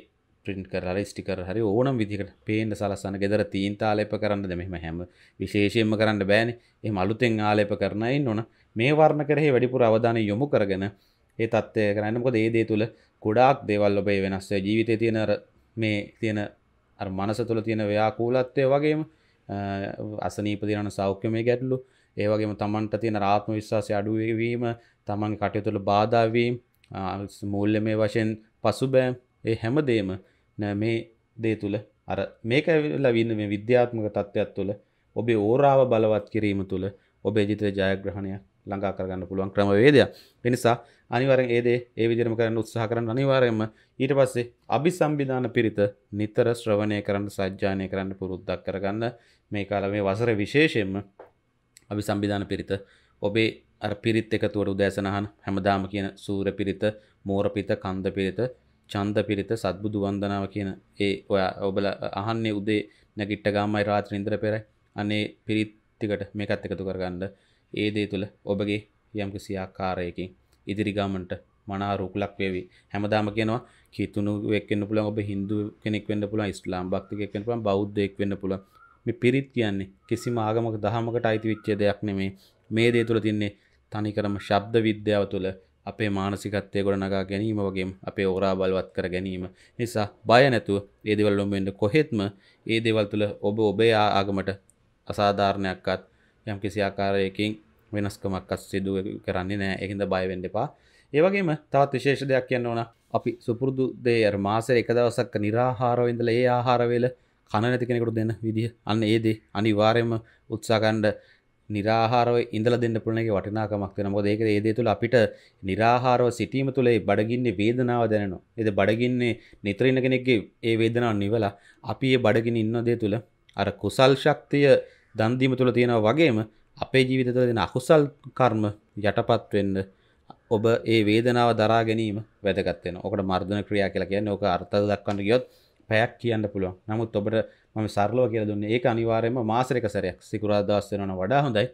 ප්‍රින්ට් කරලා ස්ටිකර් හරි ඕනම් විදිහකට පේන්න සලස්සන ගෙදර තීන්ත ආලේප කරන්න දෙ මෙහෙම හැම විශේෂයෙන්ම කරන්න බෑනේ එහෙම අලුතෙන් ආලේප කරන අය ඉන්නවනේ මේ වර්ණ කරෙහි වැඩිපුර අවධානය යොමු කරගෙන ඒ තත්ත්වය කරන්න මොකද ඒ දේ තුළ ගොඩාක් දේවල් ඔබේ වෙනස් ජීවිතය තියෙන මේ තියෙන අර මනස තුළ තියෙන ව්‍යාකූලත්වය වගේම අසනීපතිරන සෞඛ්‍යමය ගැටලු ඒවගේම තමන්ට තියෙන රාත්ම විශ්වාසය අඩුවවීම තමන් කටයුතුළ බාධාවීම් මූල්්‍ය මේ වශයෙන් පසුබෑම් ඒ හැමදේම මේ දේ තුළ අර මේක ලවින්න මේ විද්‍යාත්මක තත්ත්වයක් තුළ ඔබේ ඕරාව බලවත් කිරීම තුළ ඔබේ ජිත ජයග්‍රහණයක් ලඟා කරගන්න පුළුවන් ක්‍රමවේදයක් පිනිසා අනිවරෙන් ඒදේ ඒ විදිරම කරන්න උත්සාහ කරන්න අනිවාරයම ඊට පස්සේ අභි සම්බිධාන පිරිත නිතර ශ්‍රවණය කරන්න සජ්ජානය කරන්න පුරුද්දක් කරගන්න මේ කාල මේ වසර විශේෂයෙන්ම අභි සම්බිධාන පිරිත ඔබේ අර පිරිත් එකතුවට උදෑසනහන් හැමදාම කියන සූර පිරිත මෝරපිත කන්ද පිරිත චන්ද පිරිත සත්බුදු වන්දනාව කියන ඒ ඔයා ඔබල අහන්නේ උදේ නැගිට්ට ගාමයි රාත්‍ර ඉන්ද්‍ර පෙරයි අනේ පිරිත්තිකට මේකත් එකතු කරගන්න ඒ දේ තුළ ඔබගේ යම් කිසි ආකාරයකින් ඉදිරිගාමන්ට මනාරුකුලක් වේවි හැමදාම කියනවා කිතුුණු වෙක්කන්න පුළන් ඔබ හිදු කෙනෙක් වන්න පුළන් ස්ලාම් භක්තිකෙන් පුළන් බෞද්ධෙක් වන්න පුළන් මේ පිරිත් කියන්නේ කිසිම ආගමක දහමකට අයිති විච්චේ දෙයක් නෙමේ මේ දේ තුළ තින්නේ තනිකරම ශබ්ද විද්‍යාව තුළ අපේ මානසිකත්වය ගොඩ නගා ගැනීම වගේ අපේ ඕරා බලවත් කර ගැනීම නිසා බය නැතුව ඒ දෙවල් ලොම්බෙන්ට කොහෙත්ම ඒ දෙවල් තුළ ඔබ ඔබේ ආගමට අසාධාරණයක්කත් යම් කිසි ආකාරයකින් වෙනස්කමක් සිදු කරන්නේ නෑ එහිද බයිවෙන්ඩ එපා ඒවගේම තවත් විශේෂ දෙයක් කියන්න ඕන අපි සුපුරදු දේ මාසර එක දවසක් නිරාහාරවෙන්දල ඒ ආහාරවෙල කන නැති කෙනෙකුට දෙන්න විදිහ අන්න ඒදේ අනිවාර්යම උත්සාකණ්ඩ නිරාහාරව ඉඳල දෙන්න පුළුවන්ගේ වටිනාකමක් වෙනවා. මොකද ඒක ඒ දේ තුළ අපිට නිරාහාරව සිටීම තුළ ඒ බඩගින්නේ වේදනාව දැනෙනවා. ඒද බඩගින්නේ නිතර ඉන්න කෙනෙක්ගේ ඒ වේදනාව නිවලා අපි ඒ බඩගින්නේ ඉන්න දේ තුළ අර කුසල් ශක්තිය දන්දීම තුළ තියෙනව වගේම අපේ ජීවිත තුළ දෙන අකුසල් කර්ම යටපත් වෙන්න ඔබ ඒ වේදනාව දරා ගැනීම වැදගත් වෙනවා. ඔකට මර්ධන ක්‍රියා කියලා කියන්නේ ඕක අර්ථ දක්වන්න ගියොත් පැයක් කියන්න පුළුවන්. නමුත් ඔබට මම සරලව කියලා දුන්නේ ඒක අනිවාර්යයෙන්ම මාසෙක සැරයක් සිකුරාදා දවස් වෙනවනම් වඩා හොඳයි.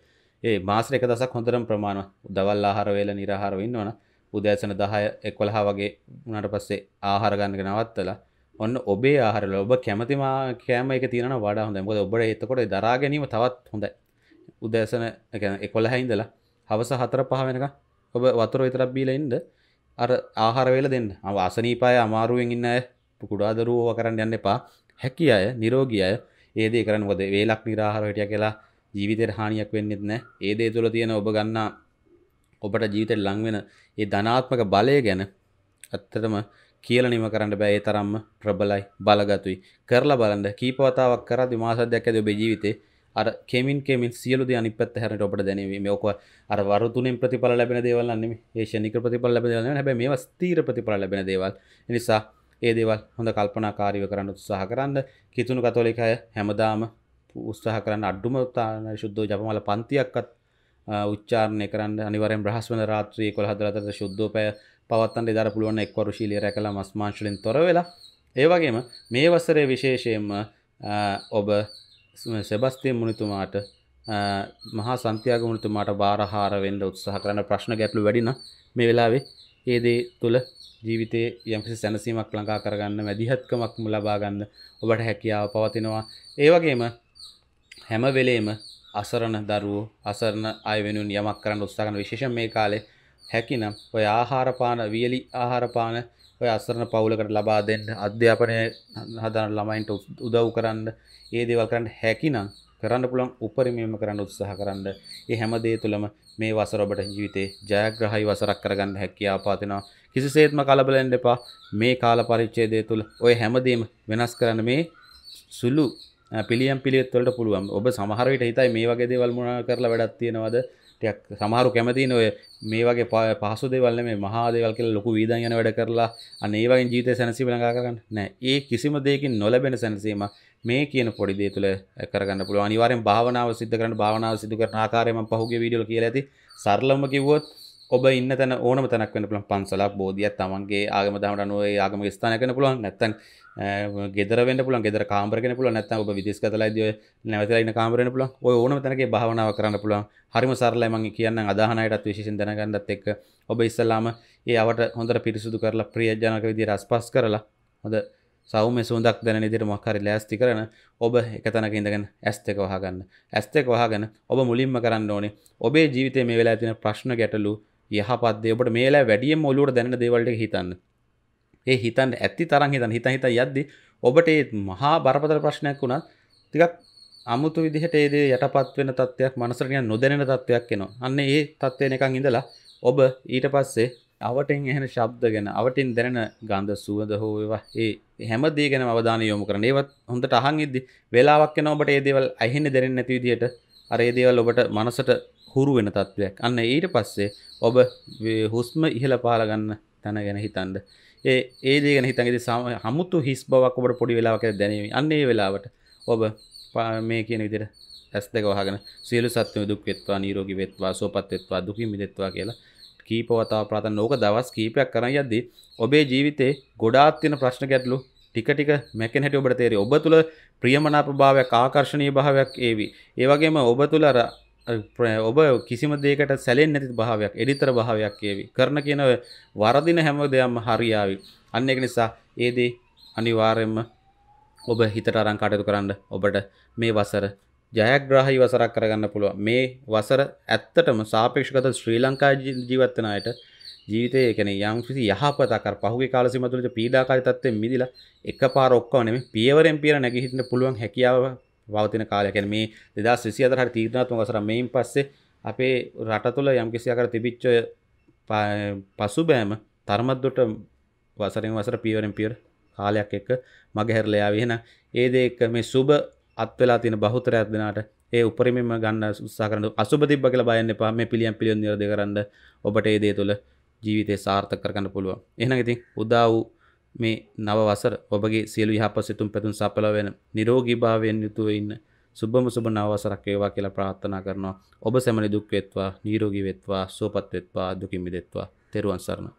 ඒ මාසෙක දවසක් හොඳටම ප්‍රමාණවත්. දවල් ආහාර වේල නිරාහාරව ඉන්නවනම් උදෑසන 10 11 වගේ වුණාට පස්සේ ආහාර ගන්නක නවත්තලා ඔන්න ඔබේ ආහරල ඔබ කැමතිම කෑම එක තියෙන වඩා හොඳ මොද ඔබට එතකොට දරා ගැනීම තවත් හොඳයි උදෑසන එකොළ හැයින්දලා හවස හතර පහ වෙනක ඔබ වතුර විතරක් බීලයින්ද අර ආහාරවේල දෙන්න අව අසනීපාය අමාරුවෙන් ඉන්න අය කුඩාදරුවෝ කරන්න යන්න එපා හැකි අය නිරෝගී අය ඒදේ කරන්න ොද වේලක් නිරාහාර හිටිය කියලා ජීවිතයට හානියක් වෙන්නෙත් නෑ ඒදේ තුළ තියෙන ඔබ ගන්නා ඔබට ජීවිතයට ලංවෙන ඒ ධනාත්මක බලය ගැන ඇත්තටම කියල නිම කරන්න බෑ ඒ තරම්ම ප්‍රබලයි බලගතුයි කරලා බලන්න කීපවතාවක් කරදි මාසදයක් ඇද ඔබේ ජීවිතේ අර කෙමින් කෙමින් සියලු දේ අනිත් පැත්ත හැරෙනට ඔබට දැනෙවීම ඕක අර වරු තුනෙන් ප්‍රතිඵල ලැබෙන දේවල් නෙමෙයි ඒ ශනික ප්‍රතිඵල ලැබෙන දේවල් නෙමෙයි හැබැයි මේවා ස්ථීර ප්‍රතිඵල ලැබෙන දේවල් ඒ නිසා ඒ දේවල් හොඳ කල්පනාකාරීව කරන්න උත්සාහ කරන්න කිතුණු කතෝලික අය හැමදාම උත්සාහ කරන්න අඩුම ශුද්ධෝ ජපමාල පන්තියක්වත් උච්චාරණය කරන්න අනිවරෙන් බ්‍රහස්වන රාත්‍රී 11 දතර ශුද්ධෝපය පවත්තන් ඉදර පුළුවන් එක්වරු ශීලිය රැකලා මස් මාංශලින් තොර වෙලා ඒ වගේම මේ වසරේ විශේෂයෙන්ම ඔබ සෙබස්තිය මුනිතුමාට මහා සන්තියාග මුනිතුමාට බාරහාර වෙන්න උත්සාහ කරන ප්‍රශ්න ගැටලු වැඩින මේ වෙලාවේ ඒ දේ තුල ජීවිතයේ යම්කිසි සැනසීමක් ළඟා කරගන්න වැඩිහත්කමක් ලබා ගන්න ඔබට හැකියාව පවතිනවා ඒ වගේම හැම වෙලේම අසරණ දරුවෝ අසරණ අය වෙනුවෙන් යමක් කරන්න උත්සාහ කරන විශේෂයෙන් මේ කාලේ හැකිනම් ඔය ආහාරපාන වියලි ආහාරපාන ඔය අස්සරණ පවුලකට ලබා දෙන්න අධ්‍යාපනය හදන ළමයින්ට උදව් කරන්න ඒ දේවල් කරන්න හැකිනම් කරන්න පුළුවන් උපරිමයම කරන්න උත්සාහ කරන්න. ඒ හැම දේ තුළම මේ වසර ඔබට ජීවිතේ ජයග්‍රහයි වසරක් කරගන්න හැකියාව පාතිනවා. කිසිසේත්ම කලබල වෙන්න එපා. මේ කාල පරිච්ඡේදය තුළ ඔය හැමදේම වෙනස් කරන්න මේ සුළු පිළියම් පිළිවෙත් වලට පුළුවන්. ඔබ සමහර විට හිතයි මේ වගේ දේවල් මොනවා කරලා වැඩක් තියනවද? ටයක් සමහරු කැමතින ඔය මේ වගේ පහසු දෙවල්ල මේ මහාදේවල් කියල ලොකු වීදන් යන වැඩ කරලා අනේවගේ ජීත සැනසීම ලඟාකරන්න නෑ ඒ කිසිම දෙයකින් නොලබෙන සැනසීම මේ කියන පොඩි දේ තුළ කරගන්න පුළුව අනිවාරෙන් භාවනාව සිද්ධ කරන භාවනාව සිදු කරන ආකාරයම පහුගේ වීඩියෝ කියලා ඇති සරලම කිව්වොත් ඔබ ඉන්න තැන ඕනම තැනක් වෙන පුළුවන් පන්සලක් බෝධියක් තමන්ගේ ආගම දහමට අනුව ඒ ආගමික ස්ථානයක් වෙන පුළුවන් නැත්නම් ගෙදර වෙන්න පුළුවන් ගෙදර කාමරයක් වෙන පුළුවන් නැත්නම් ඔබ විදේශගතලාදී ඔය නැවතලා ඉන්න කාමරයක් වෙන පුළුවන් ඔය ඕනම තැනකේ භාවනාව කරන්න පුළුවන් හරිම සරලයි මම කියන්නම් අදාහන අයටත් විශේෂයෙන් දැනගන්නත් එක්ක ඔබ ඉස්සලාම ඒ අවට හොඳට පිරිසුදු කරලා ප්‍රියජනක විදිහට අස්පස් කරලා හොඳ සෞම්‍ය සුවඳක් දැන ඉදිරි මොක්හරි ලෑස්ති කරන ඔබ එක තැනක ඉඳගෙන ඇස්තක වහගන්න ඇස්තක වහගෙන ඔබ මුලින්ම කරන්න ඕනේ ඔබේ ජීවිතය මේ වෙලා තින ප්‍රශ්න ගැටලු යහපත්දේ ඔබට මේලා වැඩියම් ඔලුවට දැන්න දේවල්ට හිතන්න ඒ හිතන් ඇති තරන් හිතන් හිත හිත යද්දි ඔබට ඒ මහා බරපතල ප්‍රශ්නයක් වුණත් ටිකක් අමුතු විදිහට ඒදේ යටපත් වෙන තත්ත්වයක් මනසට නිකන් නොදැනෙන තත්ත්වයක් එනවා. අන්න ඒ තත්ත්වය නිකන් ඉඳලා ඔබ ඊට පස්සේ අවටෙන් එහෙන ශබ්ද ගැන අවටින් දැනෙන ගඳ සුවඳ හෝ ඒවා ඒ හැම දේ ගැනම අවධානය යොමු කරන්න. ඒවත් හොඳට අහන් ඉද්දි වේලාවක් යනවා ඔබට ඒ දේවල් ඇහෙන්නේ දැනෙන්නේ නැති විදිහට අර ඒ දේවල් ඔබට මනසට හුරු වෙන තත්ත්වයක් අන්න ඊට පස්සේ ඔබ හුස්ම ඉහළ පාලගන්න තැන ගැන හිතන්ද ඒ ඒ දේගෙන හිතන්ගෙද සම හමුතු හිස් බවක් ඔබට පොඩි වෙලාවක දැනීම අන්නේ වෙලාවට ඔබ මේ කියන විදිර ඇස් දෙක වහගෙන සියලු සත්වම දුක් වෙත්වා නිරෝගී වෙත්වා සුවපත් වෙත්වා දුකින් මිදෙත්වා කියලා කීප වතාවක් ප්‍රාර්ථනා ඕක දවස් කීපයක් කරන් යද්දී ඔබේ ජීවිතේ ගොඩාක් තියෙන ප්‍රශ්න ගැටලු ටික ටික මැකෙන හැටි ඔබට තේරෙයි. ඔබ තුල ප්‍රියමනාප භාවයක් ආකර්ෂණීය භාවයක් ඒවි. ඒ වගේම ඔබ තුල අර ඔබ කිසිම දෙකට සැලෙන් නැති භාවයක් එඩිතර භාවයක් කියවි කරන කියන වරදින හැම දෙයක්ම හරියාවි අන්න එක නිසා ඒදේ අනිවාර්යෙන්ම ඔබ හිතට අරන් කටයුතු කරන්න ඔබට මේ වසර ජයග්‍රාහී වසරක් කරගන්න පුළුවන් මේ වසර ඇත්තටම සාපේක්ෂකත ශ්‍රී ලංකා ජීවත් වෙන අයට ජීවිතයේ කියන්නේ යම් කිසි යහපතක් අර පහුගිය කාල සීමාව තුළ පීඩාකාරී තත්ත්වෙන් මිදලා එකපාර ඔක්කොම නෙමෙයි පියවරෙන් පියවර නැගී හිටින්න පුළුවන් හැකියාව පවතින කාලයකැන මේ දෙදස් විසි අදර තීරණත්ම කසර මෙයින් පස්සේ අපේ රට තුළ යම් කිසි අකර තිබිච්ච පසු බෑම තර්මත්දොට වසරෙන් වසර පියවරෙන් පියර කාලයක් එක්ක මගහැරලයා වෙන ඒදෙක් මේ සුබ අත්වෙලා තින බහුතරයක් දෙනාට ඒ උපරිමම ගන්න උත්සා කරන අසුබති බ කියලා බයන්න එපා මේ පිළියම් පිළියම් නිරද කරන්න ඔබට ඒ දේ තුළ ජීවිතේ සාර්ථක කරගන්න පුළුවන් එහෙනම් ඉතින් උදා වූ මේ නව වසර ඔබගේ සියලු යහපත් සිතුම් පැතුම් සඵල වෙන නිරෝගී භාවයෙන් යුතුව ඉන්න සුබම සුබ නව වසරක් වේවා කියලා ප්‍රාර්ථනා කරනවා ඔබ සැමනි දුක් වෙත්වා නිරෝගී වෙත්වා සුවපත් වෙත්වා දුකින් මිදෙත්වා තෙරුවන් සරණයි